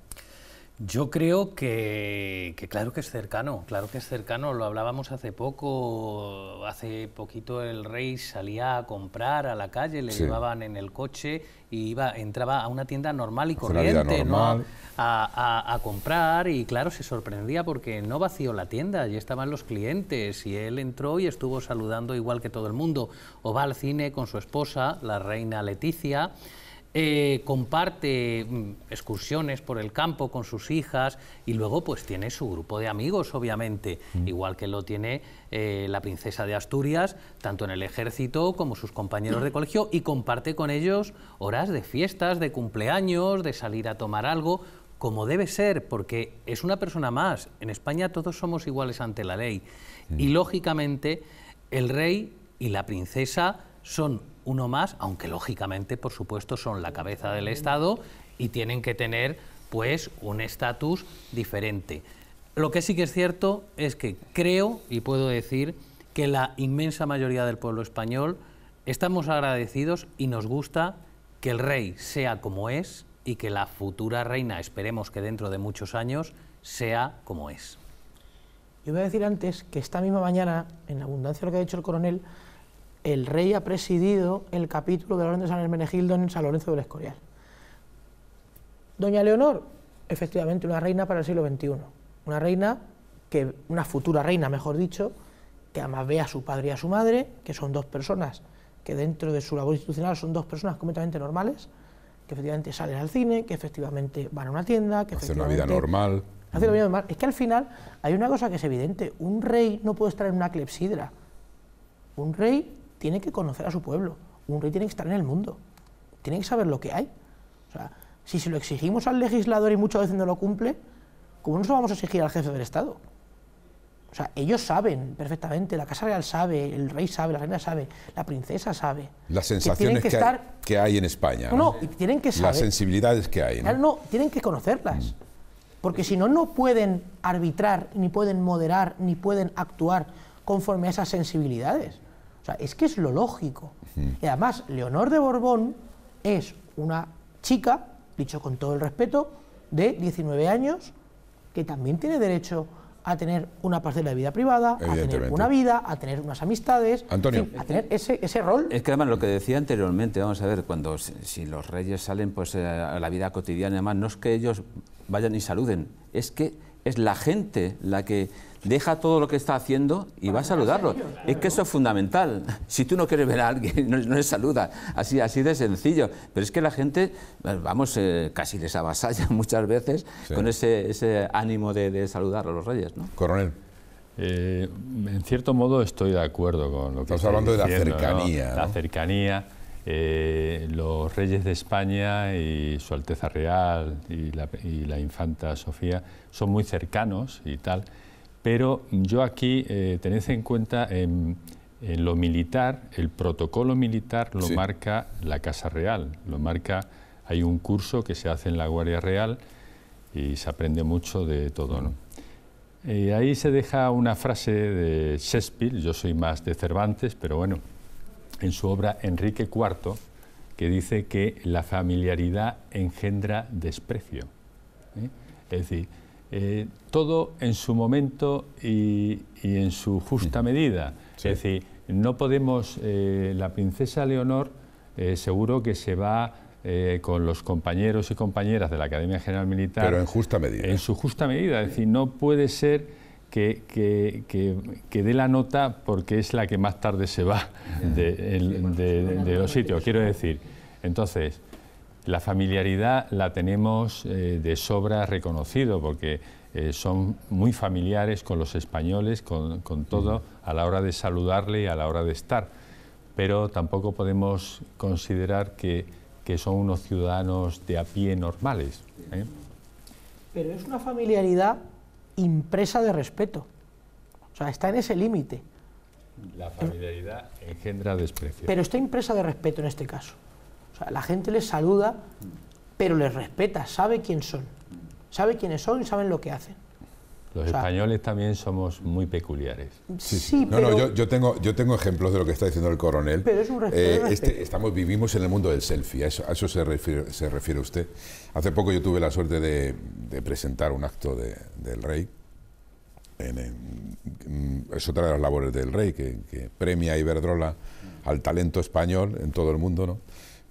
yo creo que, claro que es cercano, claro que es cercano. Lo hablábamos hace poco, hace poquito el rey salía a comprar a la calle, le llevaban en el coche y iba, entraba a una tienda normal y corriente, A, comprar y claro se sorprendía porque no vació la tienda, allí estaban los clientes y él entró y estuvo saludando igual que todo el mundo. O va al cine con su esposa, la reina Leticia eh, comparte mm, excursiones por el campo con sus hijas y luego pues tiene su grupo de amigos, obviamente, mm. igual que lo tiene eh, la princesa de Asturias, tanto en el ejército como sus compañeros de colegio, y comparte con ellos horas de fiestas, de cumpleaños, de salir a tomar algo, como debe ser, porque es una persona más. En España todos somos iguales ante la ley. Mm. Y lógicamente el rey y la princesa son uno más, aunque lógicamente, por supuesto, son la cabeza del Estado y tienen que tener pues un estatus diferente. Lo que sí que es cierto es que creo y puedo decir que la inmensa mayoría del pueblo español estamos agradecidos y nos gusta que el rey sea como es y que la futura reina, esperemos que dentro de muchos años, sea como es. Yo voy a decir antes que esta misma mañana, en abundancia lo que ha dicho el coronel, el rey ha presidido el capítulo de la Orden de San Hermenegildo en San Lorenzo del Escorial. Doña Leonor, efectivamente, una reina para el siglo XXI, una reina que, una futura reina, mejor dicho, que además ve a su padre y a su madre, que son dos personas que dentro de su labor institucional son dos personas completamente normales, que efectivamente salen al cine, que efectivamente van a una tienda, que hacen una vida normal. Hacen una vida normal. Es que al final hay una cosa que es evidente, un rey no puede estar en una clepsidra. Un rey tiene que conocer a su pueblo, un rey tiene que estar en el mundo, tiene que saber lo que hay. O sea, si se lo exigimos al legislador y muchas veces no lo cumple, ¿cómo nos lo vamos a exigir al jefe del Estado? O sea, ellos saben perfectamente, la Casa Real sabe, el rey sabe, la reina sabe, la princesa sabe. Las sensaciones que, hay, en España. No, tienen que saber. Las sensibilidades que hay. No, no tienen que conocerlas. Mm. Porque si no, no pueden arbitrar, ni pueden moderar, ni pueden actuar conforme a esas sensibilidades es que es lo lógico. Y además, Leonor de Borbón es una chica, dicho con todo el respeto, de 19 años, que también tiene derecho a tener una parte de la vida privada, a tener una vida, a tener unas amistades, a tener ese, ese, rol. Es que además lo que decía anteriormente, vamos a ver, cuando si, los reyes salen pues eh, a la vida cotidiana, además no es que ellos vayan y saluden, es que es la gente la que deja todo lo que está haciendo y va a saludarlo. Es que eso es fundamental. Si tú no quieres ver a alguien, no, le saluda Así, así de sencillo. Pero es que la gente, vamos, eh, casi les avasalla muchas veces con ese, ese, ánimo de, saludar a los reyes. ¿no? Coronel. Eh, en cierto modo estoy de acuerdo con lo que estás hablando de la cercanía. La cercanía eh, los reyes de España y Su Alteza Real y la, Infanta Sofía son muy cercanos y tal, pero yo aquí eh, tened en cuenta en, lo militar, el protocolo militar lo marca la Casa Real, lo marca, hay un curso que se hace en la Guardia Real y se aprende mucho de todo, eh, ahí se deja una frase de Shakespeare, yo soy más de Cervantes, pero bueno, en su obra Enrique IV, que dice que la familiaridad engendra desprecio. ¿eh? Es decir, eh, todo en su momento y, en su justa mm. medida. Es decir, no podemos, eh, la princesa Leonor seguro que se va con los compañeros y compañeras de la Academia General Militar. Pero en justa medida. En su justa medida, es decir, no puede ser que, que, dé la nota porque es la que más tarde se va de, los sitios, quiero decir. Entonces, la familiaridad la tenemos eh, de sobra reconocido porque eh, son muy familiares con los españoles, con, todo, a la hora de saludarle y a la hora de estar. Pero tampoco podemos considerar que, son unos ciudadanos de a pie normales. ¿eh? Pero es una familiaridad impresa de respeto. O sea, está en ese límite. La familiaridad engendra desprecio. Pero está impresa de respeto en este caso. O sea, la gente les saluda pero les respeta, sabe quién son, sabe quiénes son y saben lo que hacen. Los españoles también somos muy peculiares. Sí, pero, yo, tengo, yo tengo ejemplos de lo que está diciendo el coronel. Pero es un eh, este, estamos, vivimos en el mundo del selfie, a eso, se, refiere, usted. Hace poco yo tuve la suerte de, presentar un acto del rey. es otra de las labores del rey, que, que premia a Iberdrola al talento español en todo el mundo, ¿no?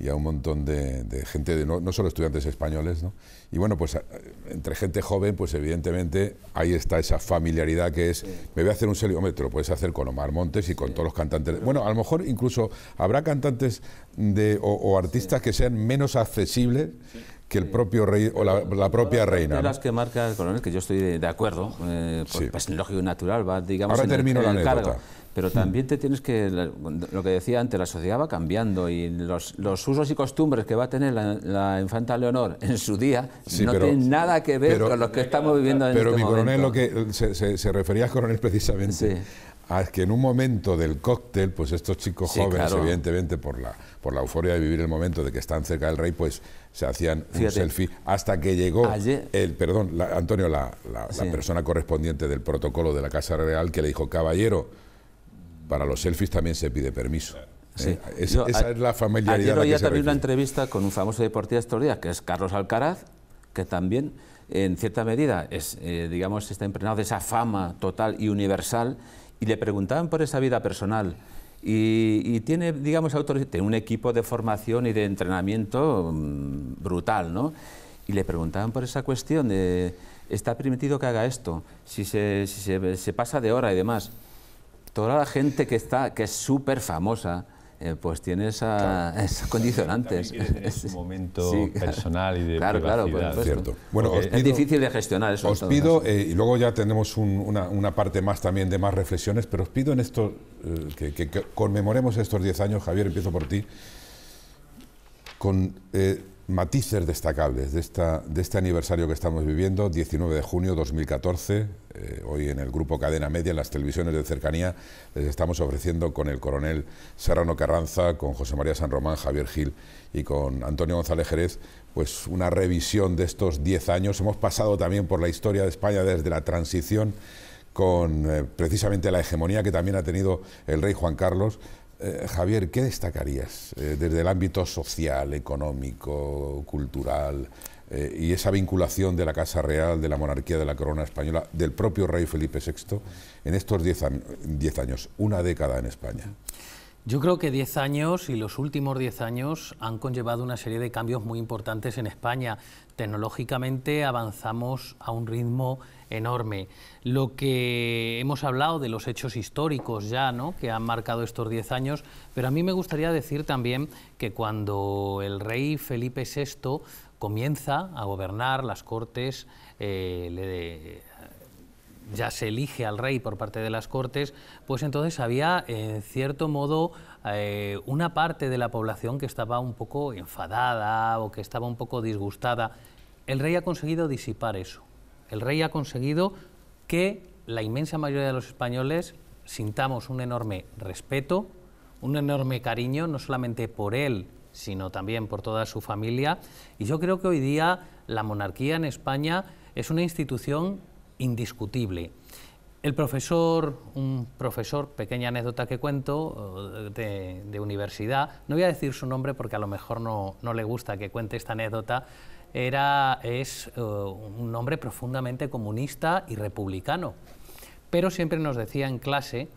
y a un montón de, gente, de, no, no, solo estudiantes españoles, ¿no? Y bueno, pues eh, entre gente joven, pues evidentemente ahí está esa familiaridad que es, me voy a hacer un seriómetro, lo puedes hacer con Omar Montes y con todos los cantantes. Bueno, a lo mejor incluso habrá cantantes de, o, artistas que sean menos accesibles que el propio rey o la, propia reina. las que marca el coronel, que yo estoy de, acuerdo, eh, es pues pues, lógico y natural, va, digamos. en la pero hmm. también te tienes que, lo que decía antes, la sociedad va cambiando y los, usos y costumbres que va a tener la, infanta Leonor en su día no tienen nada que ver con los que estamos viviendo en pero este momento. Pero mi coronel, lo que se, se, refería, coronel, precisamente a que en un momento del cóctel, pues estos chicos jóvenes, evidentemente por la, por la euforia de vivir el momento de que están cerca del rey, pues se hacían un selfie hasta que llegó el, perdón, Antonio, la, la persona correspondiente del protocolo de la Casa Real que le dijo, caballero, para los selfies también se pide permiso. ¿eh? esa es la familiaridad. Ayer oía también una entrevista con un famoso deportista de estos días, que es Carlos Alcaraz, que también en cierta medida es, eh, digamos, está impregnado de esa fama total y universal, y le preguntaban por esa vida personal. Y, tiene, digamos, tiene un equipo de formación y de entrenamiento mm, brutal, ¿no? Y le preguntaban por esa cuestión de, ¿está permitido que haga esto? Si si se pasa de hora y demás toda la gente que está, que es súper famosa, eh, pues tiene esa, condicionantes. Es un momento personal y de claro, claro, Claro, Cierto. Bueno, es difícil de gestionar eso. Os pido, eh, y luego ya tenemos una, parte más también de más reflexiones, pero os pido en esto, eh, que, conmemoremos estos 10 años, Javier, empiezo por ti, con matices destacables de, esta, de este aniversario que estamos viviendo, 19 de junio 2014, eh, hoy en el grupo Cadena Media, en las televisiones de cercanía, les estamos ofreciendo con el coronel Serrano Carranza, con José María San Román, Javier Gil y con Antonio González Jerez, pues una revisión de estos 10 años. Hemos pasado también por la historia de España desde la transición con eh, precisamente la hegemonía que también ha tenido el rey Juan Carlos eh, Javier, ¿qué destacarías eh, desde el ámbito social, económico, cultural eh, y esa vinculación de la Casa Real, de la monarquía de la corona española, del propio rey Felipe VI en estos diez años, una década en España? Yo creo que diez años y los últimos diez años han conllevado una serie de cambios muy importantes en España. Tecnológicamente avanzamos a un ritmo enorme. Lo que hemos hablado de los hechos históricos ya, ¿no? que han marcado estos 10 años, pero a mí me gustaría decir también que cuando el rey Felipe VI comienza a gobernar las Cortes, eh, ya se elige al rey por parte de las Cortes, pues entonces había, en cierto modo, eh, una parte de la población que estaba un poco enfadada o que estaba un poco disgustada. El rey ha conseguido disipar eso. El rey ha conseguido que la inmensa mayoría de los españoles sintamos un enorme respeto, un enorme cariño, no solamente por él, sino también por toda su familia. Y yo creo que hoy día la monarquía en España es una institución indiscutible. El profesor, un profesor, pequeña anécdota que cuento, eh, de, universidad, no voy a decir su nombre porque a lo mejor no le gusta que cuente esta anécdota, era, es eh, un hombre profundamente comunista y republicano, pero siempre nos decía en clase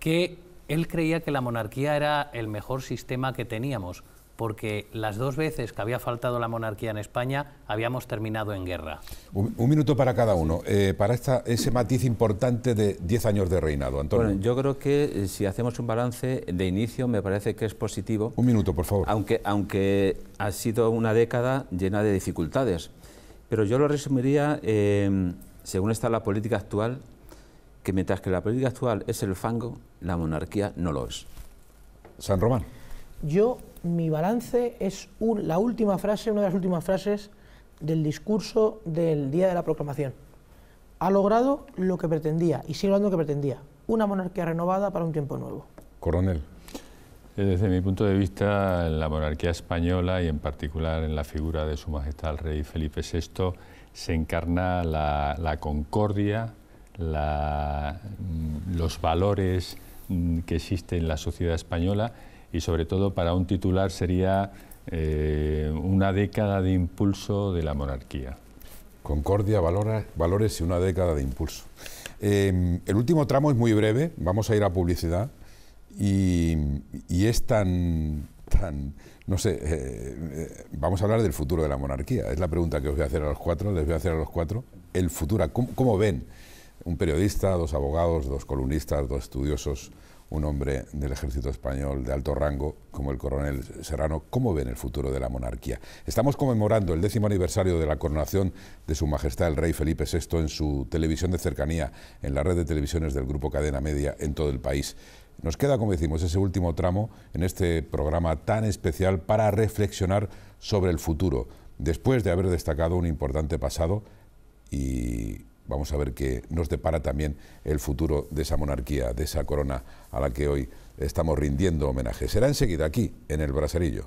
que él creía que la monarquía era el mejor sistema que teníamos, porque las dos veces que había faltado la monarquía en España habíamos terminado en guerra. Un, minuto para cada uno, eh, para esta, ese matiz importante de 10 años de reinado. Antonio. Bueno, yo creo que eh, si hacemos un balance de inicio me parece que es positivo. Un minuto, por favor. Aunque, aunque ha sido una década llena de dificultades, pero yo lo resumiría, eh, según está la política actual, que mientras que la política actual es el fango, la monarquía no lo es. San Román. Yo mi balance es la última frase, una de las últimas frases del discurso del día de la proclamación. Ha logrado lo que pretendía y sigue logrando lo que pretendía, una monarquía renovada para un tiempo nuevo. Coronel. Eh, desde mi punto de vista, la monarquía española y en particular en la figura de Su Majestad el Rey Felipe VI se encarna la, la concordia, mm, los valores mm, que existen en la sociedad española y sobre todo para un titular sería eh, una década de impulso de la monarquía. Concordia, valores y una década de impulso. Eh, el último tramo es muy breve, vamos a ir a publicidad y, es tan, tan, no sé, eh, vamos a hablar del futuro de la monarquía. Es la pregunta que os voy a hacer a los cuatro, les voy a hacer a los cuatro. El futuro, ¿cómo, cómo ven un periodista, dos abogados, dos columnistas, dos estudiosos? un hombre del ejército español de alto rango como el coronel Serrano, ¿cómo ven el futuro de la monarquía? Estamos conmemorando el décimo aniversario de la coronación de Su Majestad el Rey Felipe VI en su televisión de cercanía, en la red de televisiones del Grupo Cadena Media en todo el país. Nos queda, como decimos, ese último tramo en este programa tan especial para reflexionar sobre el futuro, después de haber destacado un importante pasado y vamos a ver qué nos depara también el futuro de esa monarquía, de esa corona a la que hoy estamos rindiendo homenaje. Será enseguida aquí, en el Braserillo.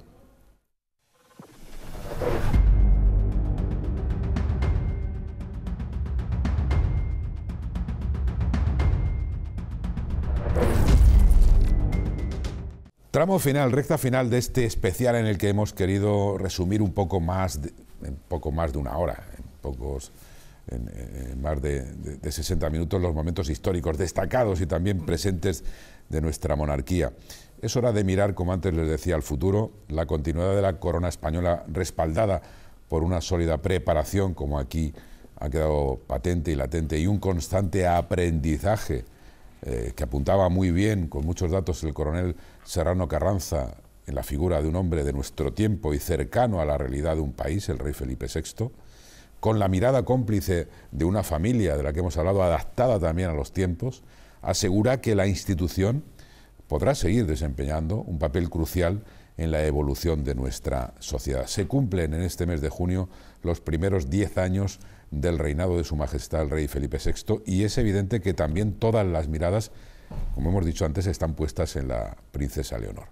Tramo final, recta final de este especial en el que hemos querido resumir un poco más de, poco más de una hora, en pocos en, más de, 60 minutos los momentos históricos destacados y también presentes de nuestra monarquía. Es hora de mirar, como antes les decía, al futuro, la continuidad de la corona española respaldada por una sólida preparación, como aquí ha quedado patente y latente, y un constante aprendizaje eh, que apuntaba muy bien, con muchos datos, el coronel Serrano Carranza en la figura de un hombre de nuestro tiempo y cercano a la realidad de un país, el rey Felipe VI con la mirada cómplice de una familia de la que hemos hablado, adaptada también a los tiempos, asegura que la institución podrá seguir desempeñando un papel crucial en la evolución de nuestra sociedad. Se cumplen en este mes de junio los primeros 10 años del reinado de Su Majestad el Rey Felipe VI y es evidente que también todas las miradas, como hemos dicho antes, están puestas en la princesa Leonor.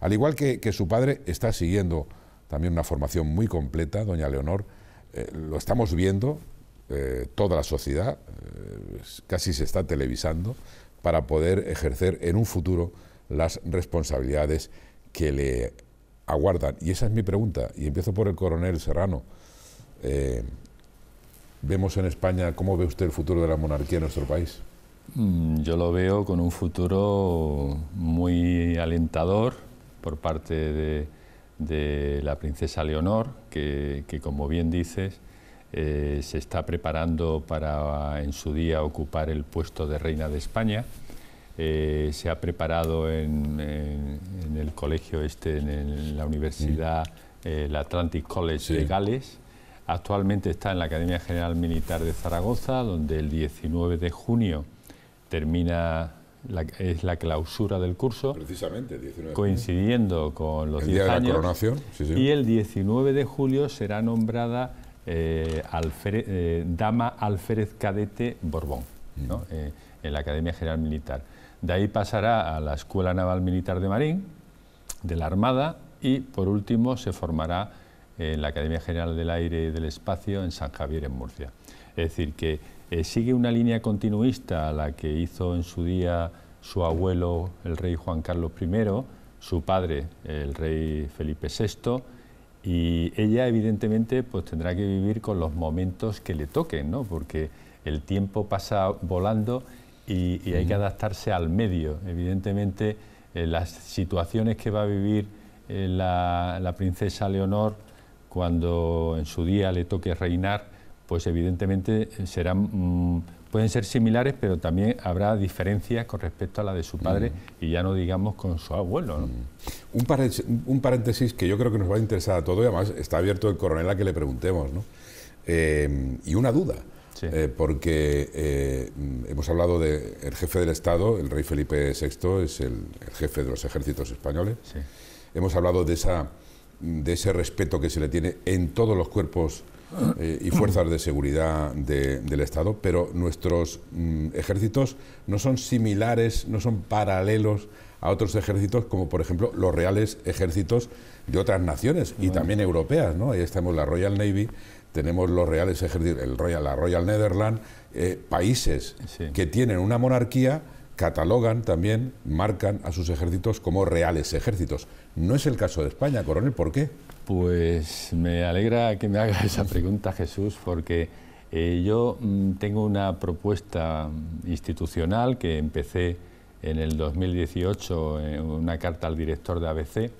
Al igual que, que su padre está siguiendo también una formación muy completa, doña Leonor, eh, lo estamos viendo, eh, toda la sociedad, eh, casi se está televisando, para poder ejercer en un futuro las responsabilidades que le aguardan. Y esa es mi pregunta, y empiezo por el coronel Serrano. vemos en España, ¿cómo ve usted el futuro de la monarquía en nuestro país? Mm, yo lo veo con un futuro muy alentador por parte de de la princesa Leonor, que, como bien dices, eh, se está preparando para en su día ocupar el puesto de reina de España. Eh, se ha preparado en, el colegio este, en, la universidad, eh, el Atlantic College de Gales. Actualmente está en la Academia General Militar de Zaragoza, donde el 19 de junio termina es la clausura del curso. Precisamente, Coincidiendo con los 10 años. Coronación, Y el 19 de julio será nombrada eh, eh, Dama Alférez Cadete Borbón, mm. eh, en la Academia General Militar. De ahí pasará a la Escuela Naval Militar de Marín, de la Armada, y por último se formará en la Academia General del Aire y del Espacio en San Javier, en Murcia. Es decir, que eh, sigue una línea continuista a la que hizo en su día su abuelo, el rey Juan Carlos I, su padre, el rey Felipe VI, y ella evidentemente pues tendrá que vivir con los momentos que le toquen, ¿no? porque el tiempo pasa volando y, hay que adaptarse al medio. Evidentemente eh, las situaciones que va a vivir eh, la princesa Leonor cuando en su día le toque reinar, pues evidentemente eh, serán, mm, pueden ser similares, pero también habrá diferencias con respecto a la de su padre mm. y ya no digamos con su abuelo. Mm. Un, paréntesis, un, paréntesis, que yo creo que nos va a interesar a todos y además está abierto el coronel a que le preguntemos. Eh, y una duda. Eh, porque hemos hablado del jefe del Estado, el rey Felipe VI es el, jefe de los ejércitos españoles. Hemos hablado de, esa, de ese respeto que se le tiene en todos los cuerpos eh, y fuerzas de seguridad del Estado, pero nuestros mm, ejércitos no son similares, no son paralelos a otros ejércitos, como por ejemplo los reales ejércitos de otras naciones y también europeas. Ahí estamos la Royal Navy, tenemos los reales ejércitos, el Royal, la Royal Netherlands, eh, países que tienen una monarquía catalogan también, marcan a sus ejércitos como reales ejércitos. No es el caso de España, coronel, ¿por qué? Pues me alegra que me haga esa pregunta, Jesús, porque eh, yo mm, tengo una propuesta institucional que empecé en el 2018 en una carta al director de ABC.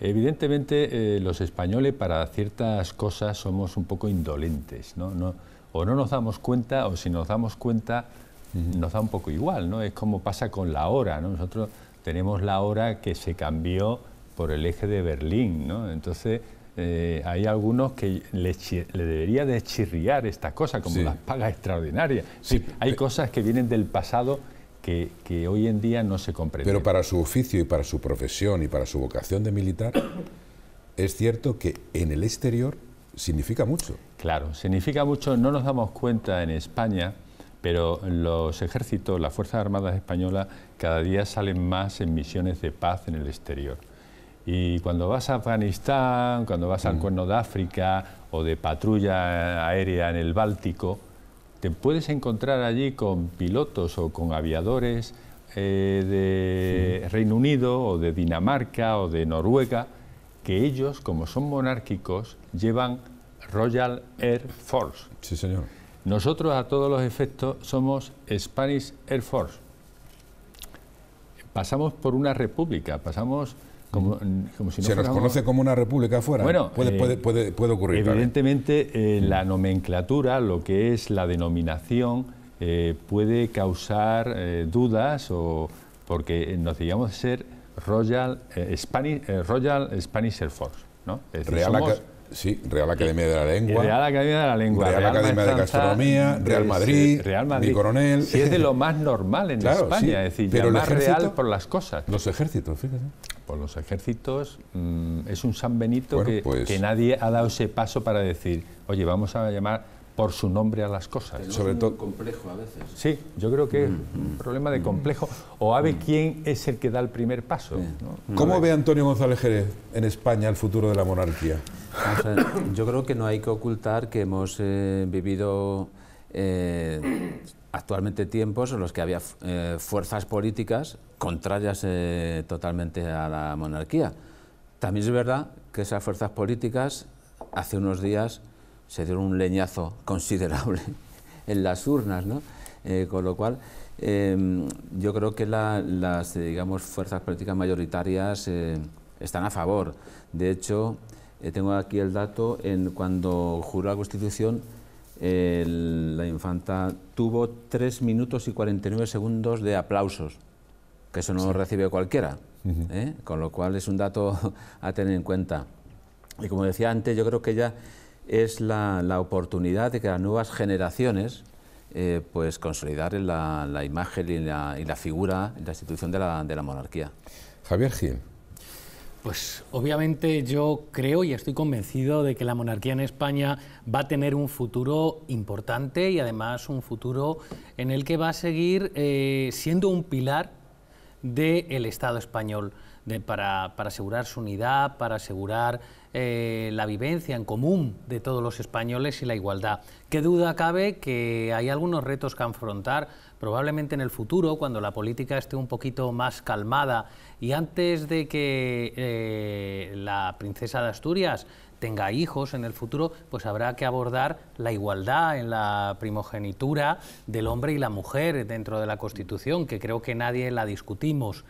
Evidentemente, eh, los españoles para ciertas cosas somos un poco indolentes, No, o no nos damos cuenta, o si nos damos cuenta, nos da un poco igual, ¿no? Es como pasa con la hora, ¿no? Nosotros tenemos la hora que se cambió por el eje de Berlín, ¿no? Entonces eh, hay algunos que le, le, debería de chirriar esta cosa, como las pagas extraordinarias. Sí, hay eh, cosas que vienen del pasado que, que, hoy en día no se comprenden. Pero para su oficio y para su profesión y para su vocación de militar, es cierto que en el exterior significa mucho. Claro, significa mucho. No nos damos cuenta en España pero los ejércitos, las Fuerzas Armadas Españolas, cada día salen más en misiones de paz en el exterior. Y cuando vas a Afganistán, cuando vas al mm. Cuerno de África o de patrulla aérea en el Báltico, te puedes encontrar allí con pilotos o con aviadores eh, de Reino Unido o de Dinamarca o de Noruega, que ellos, como son monárquicos, llevan Royal Air Force. Sí, señor nosotros a todos los efectos somos Spanish Air Force. Pasamos por una república, pasamos como, mm, si no Se nos conoce como una república afuera. Bueno, puede, eh, puede, puede, ocurrir. Evidentemente eh, la nomenclatura, lo que es la denominación, eh, puede causar dudas o porque nos digamos ser Royal, Spanish, Royal Spanish Air Force. ¿no? Real Sí, Real Academia de la Lengua. Real Academia de la Lengua. Real, Academia de Gastronomía, Real Madrid, Real Madrid. Mi coronel. es de lo más normal en España, es decir, pero llamar real por las cosas. Los ejércitos, fíjate. Por pues los ejércitos mm, es un San Benito pues- que, nadie ha dado ese paso para decir, oye, vamos a llamar por su nombre a las cosas. Sobre todo complejo a veces. Sí, yo creo que es mm. un problema de complejo. O a mm. quién es el que da el primer paso. ¿Cómo ve Antonio González Jerez en España el futuro de la monarquía? yo creo que no hay que ocultar que hemos eh, vivido eh, actualmente tiempos en los que había eh, fuerzas políticas contrarias totalmente a la monarquía. También es verdad que esas fuerzas políticas hace unos días se dieron un leñazo considerable en las urnas, ¿no? con lo cual, em, yo creo que las, digamos, fuerzas políticas mayoritarias están a favor. De hecho, eh, tengo aquí el dato, en cuando juró la Constitución, la infanta tuvo 3 minutos y 49 segundos de aplausos, que eso no lo recibe cualquiera, ¿eh? con lo cual es un dato a tener en cuenta. Y como decía antes, yo creo que ya es la, la oportunidad de que las nuevas generaciones eh, pues consolidar la, la imagen y la, y la, figura, la institución de la, de la monarquía. Javier Gil. Pues obviamente yo creo y estoy convencido de que la monarquía en España va a tener un futuro importante y además un futuro en el que va a seguir eh, siendo un pilar del Estado español para, asegurar su unidad, para asegurar eh, la vivencia en común de todos los españoles y la igualdad. Qué duda cabe que hay algunos retos que afrontar probablemente en el futuro, cuando la política esté un poquito más calmada y antes de que eh, la princesa de Asturias tenga hijos en el futuro, pues habrá que abordar la igualdad en la primogenitura del hombre y la mujer dentro de la Constitución, que creo que nadie la discutimos.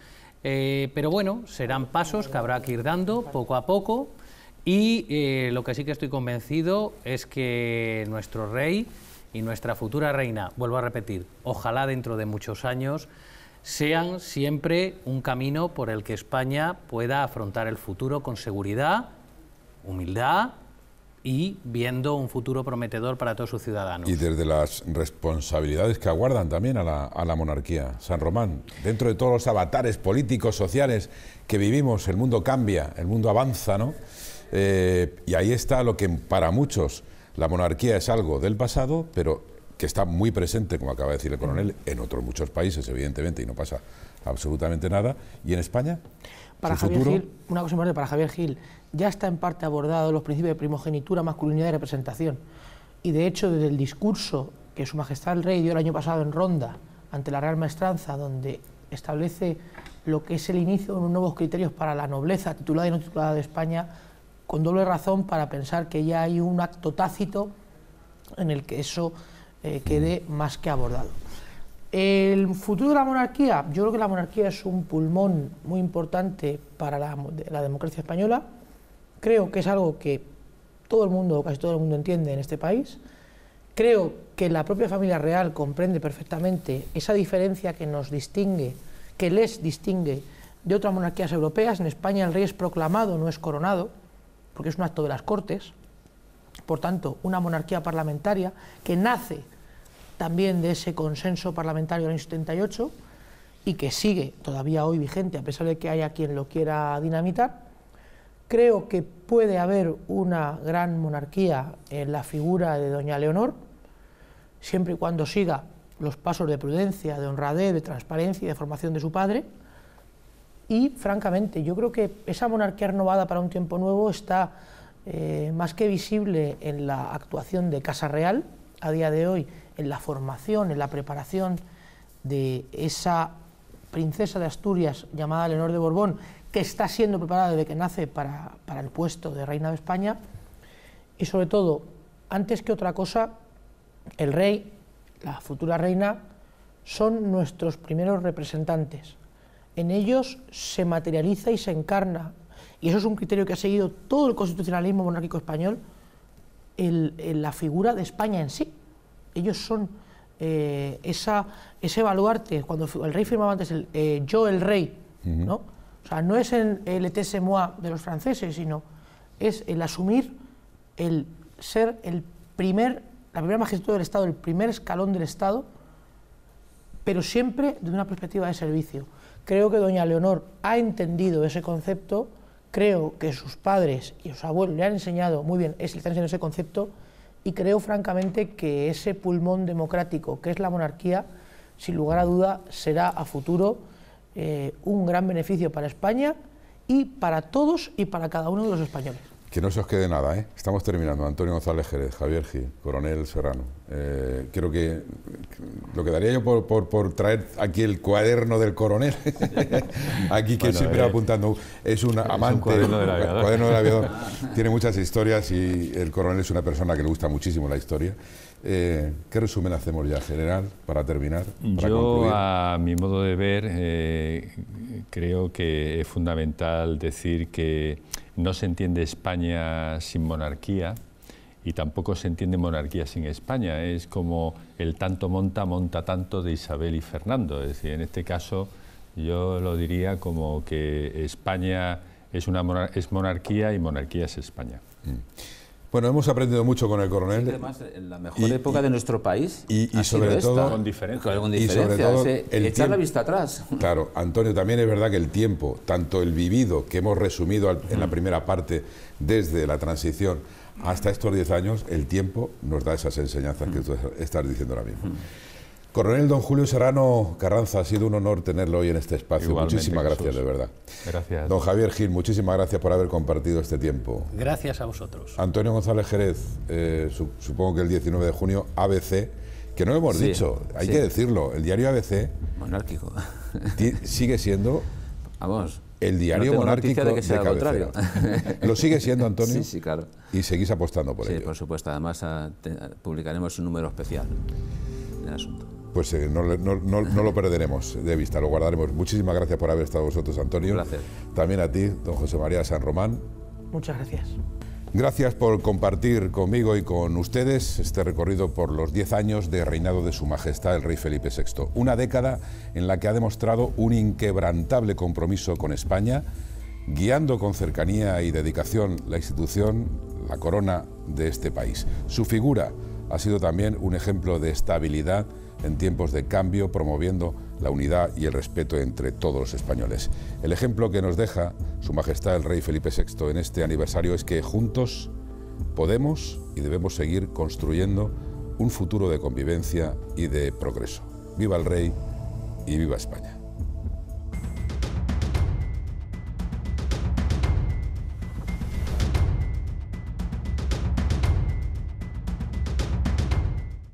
Eh, pero bueno, serán pasos que habrá que ir dando poco a poco y eh, lo que sí que estoy convencido es que nuestro rey y nuestra futura reina, vuelvo a repetir, ojalá dentro de muchos años, sean siempre un camino por el que España pueda afrontar el futuro con seguridad, humildad y viendo un futuro prometedor para todos sus ciudadanos. Y desde las responsabilidades que aguardan también a la, monarquía. San Román, dentro de todos los avatares políticos, sociales que vivimos, el mundo cambia, el mundo avanza, ¿no? Eh, y ahí está lo que para muchos la monarquía es algo del pasado, pero que está muy presente, como acaba de decir el coronel, en otros muchos países, evidentemente, y no pasa absolutamente nada. ¿Y en España? Para Javier Gil, una cosa más para Javier Gil, ya está en parte abordado los principios de primogenitura, masculinidad y representación. Y de hecho, desde el discurso que Su Majestad el Rey dio el año pasado en Ronda, ante la Real Maestranza, donde establece lo que es el inicio de unos nuevos criterios para la nobleza titulada y no titulada de España, con doble razón para pensar que ya hay un acto tácito en el que eso eh, quede más que abordado. El futuro de la monarquía, yo creo que la monarquía es un pulmón muy importante para la, la democracia española, creo que es algo que todo el mundo, casi todo el mundo entiende en este país, creo que la propia familia real comprende perfectamente esa diferencia que nos distingue, que les distingue de otras monarquías europeas, en España el rey es proclamado, no es coronado, porque es un acto de las Cortes, por tanto, una monarquía parlamentaria que nace también de ese consenso parlamentario del año 78 y que sigue todavía hoy vigente, a pesar de que haya quien lo quiera dinamitar. Creo que puede haber una gran monarquía en la figura de doña Leonor, siempre y cuando siga los pasos de prudencia, de honradez, de transparencia y de formación de su padre, y, francamente, yo creo que esa monarquía renovada para un tiempo nuevo está eh, más que visible en la actuación de Casa Real, a día de hoy, en la formación, en la preparación de esa princesa de Asturias llamada Leonor de Borbón, que está siendo preparada desde que nace para, para el puesto de reina de España, y sobre todo, antes que otra cosa, el rey, la futura reina, son nuestros primeros representantes en ellos se materializa y se encarna, y eso es un criterio que ha seguido todo el constitucionalismo monárquico español, el, la figura de España en sí. Ellos son eh, esa, ese baluarte, cuando el rey firmaba antes el, eh, yo el rey, ¿no? O sea, no es el, el moi de los franceses, sino es el asumir el ser el primer, la primera magistratura del Estado, el primer escalón del Estado, pero siempre desde una perspectiva de servicio. Creo que doña Leonor ha entendido ese concepto, creo que sus padres y sus abuelos le han enseñado muy bien ese, en ese concepto y creo francamente que ese pulmón democrático que es la monarquía, sin lugar a duda, será a futuro eh, un gran beneficio para España y para todos y para cada uno de los españoles. Que no se os quede nada, ¿eh? Estamos terminando. Antonio González Jerez, Javier Gil, Coronel Serrano. Eh, creo que, lo quedaría yo por, traer aquí el cuaderno del coronel. aquí que siempre va eh, apuntando. Es un amante. cuaderno del aviador. Tiene muchas historias y el coronel es una persona que le gusta muchísimo la historia. Eh, ¿Qué resumen hacemos ya, general, para terminar? Yo, a mi modo de ver, eh, creo que es fundamental decir que no se entiende España sin monarquía y tampoco se entiende monarquía sin España. Es como el tanto monta, monta tanto de Isabel y Fernando. Es decir, en este caso yo lo diría como que España es, una es monarquía y monarquía es España. Mm. Bueno, hemos aprendido mucho con el coronel. además, en la mejor época de nuestro país. Y, sobre todo, con diferencia. echar la vista atrás. Claro, Antonio, también es verdad que el tiempo, tanto el vivido que hemos resumido en la primera parte, desde la transición hasta estos 10 años, el tiempo nos da esas enseñanzas que tú estás diciendo ahora mismo. Coronel don Julio Serrano Carranza, ha sido un honor tenerlo hoy en este espacio. muchísimas gracias, de verdad. Gracias. Don Javier Gil, muchísimas gracias por haber compartido este tiempo. Gracias a vosotros. Antonio González Jerez, eh, supongo que el 19 de junio, ABC, que no hemos dicho, hay que decirlo, el diario ABC... Monárquico. sigue siendo... Vamos. El diario monárquico de, que ¿Lo sigue siendo, Antonio? Y seguís apostando por ello. Sí, por supuesto. Además, publicaremos un número especial el asunto pues eh, no, lo perderemos de vista, lo guardaremos. Muchísimas gracias por haber estado vosotros, Antonio. Un También a ti, don José María San Román. Muchas gracias. Gracias por compartir conmigo y con ustedes este recorrido por los 10 años de reinado de Su Majestad el Rey Felipe VI. Una década en la que ha demostrado un inquebrantable compromiso con España, guiando con cercanía y dedicación la institución, la corona de este país. Su figura ha sido también un ejemplo de estabilidad en tiempos de cambio, promoviendo la unidad y el respeto entre todos los españoles. El ejemplo que nos deja Su Majestad el Rey Felipe VI en este aniversario es que juntos podemos y debemos seguir construyendo un futuro de convivencia y de progreso. Viva el Rey y viva España.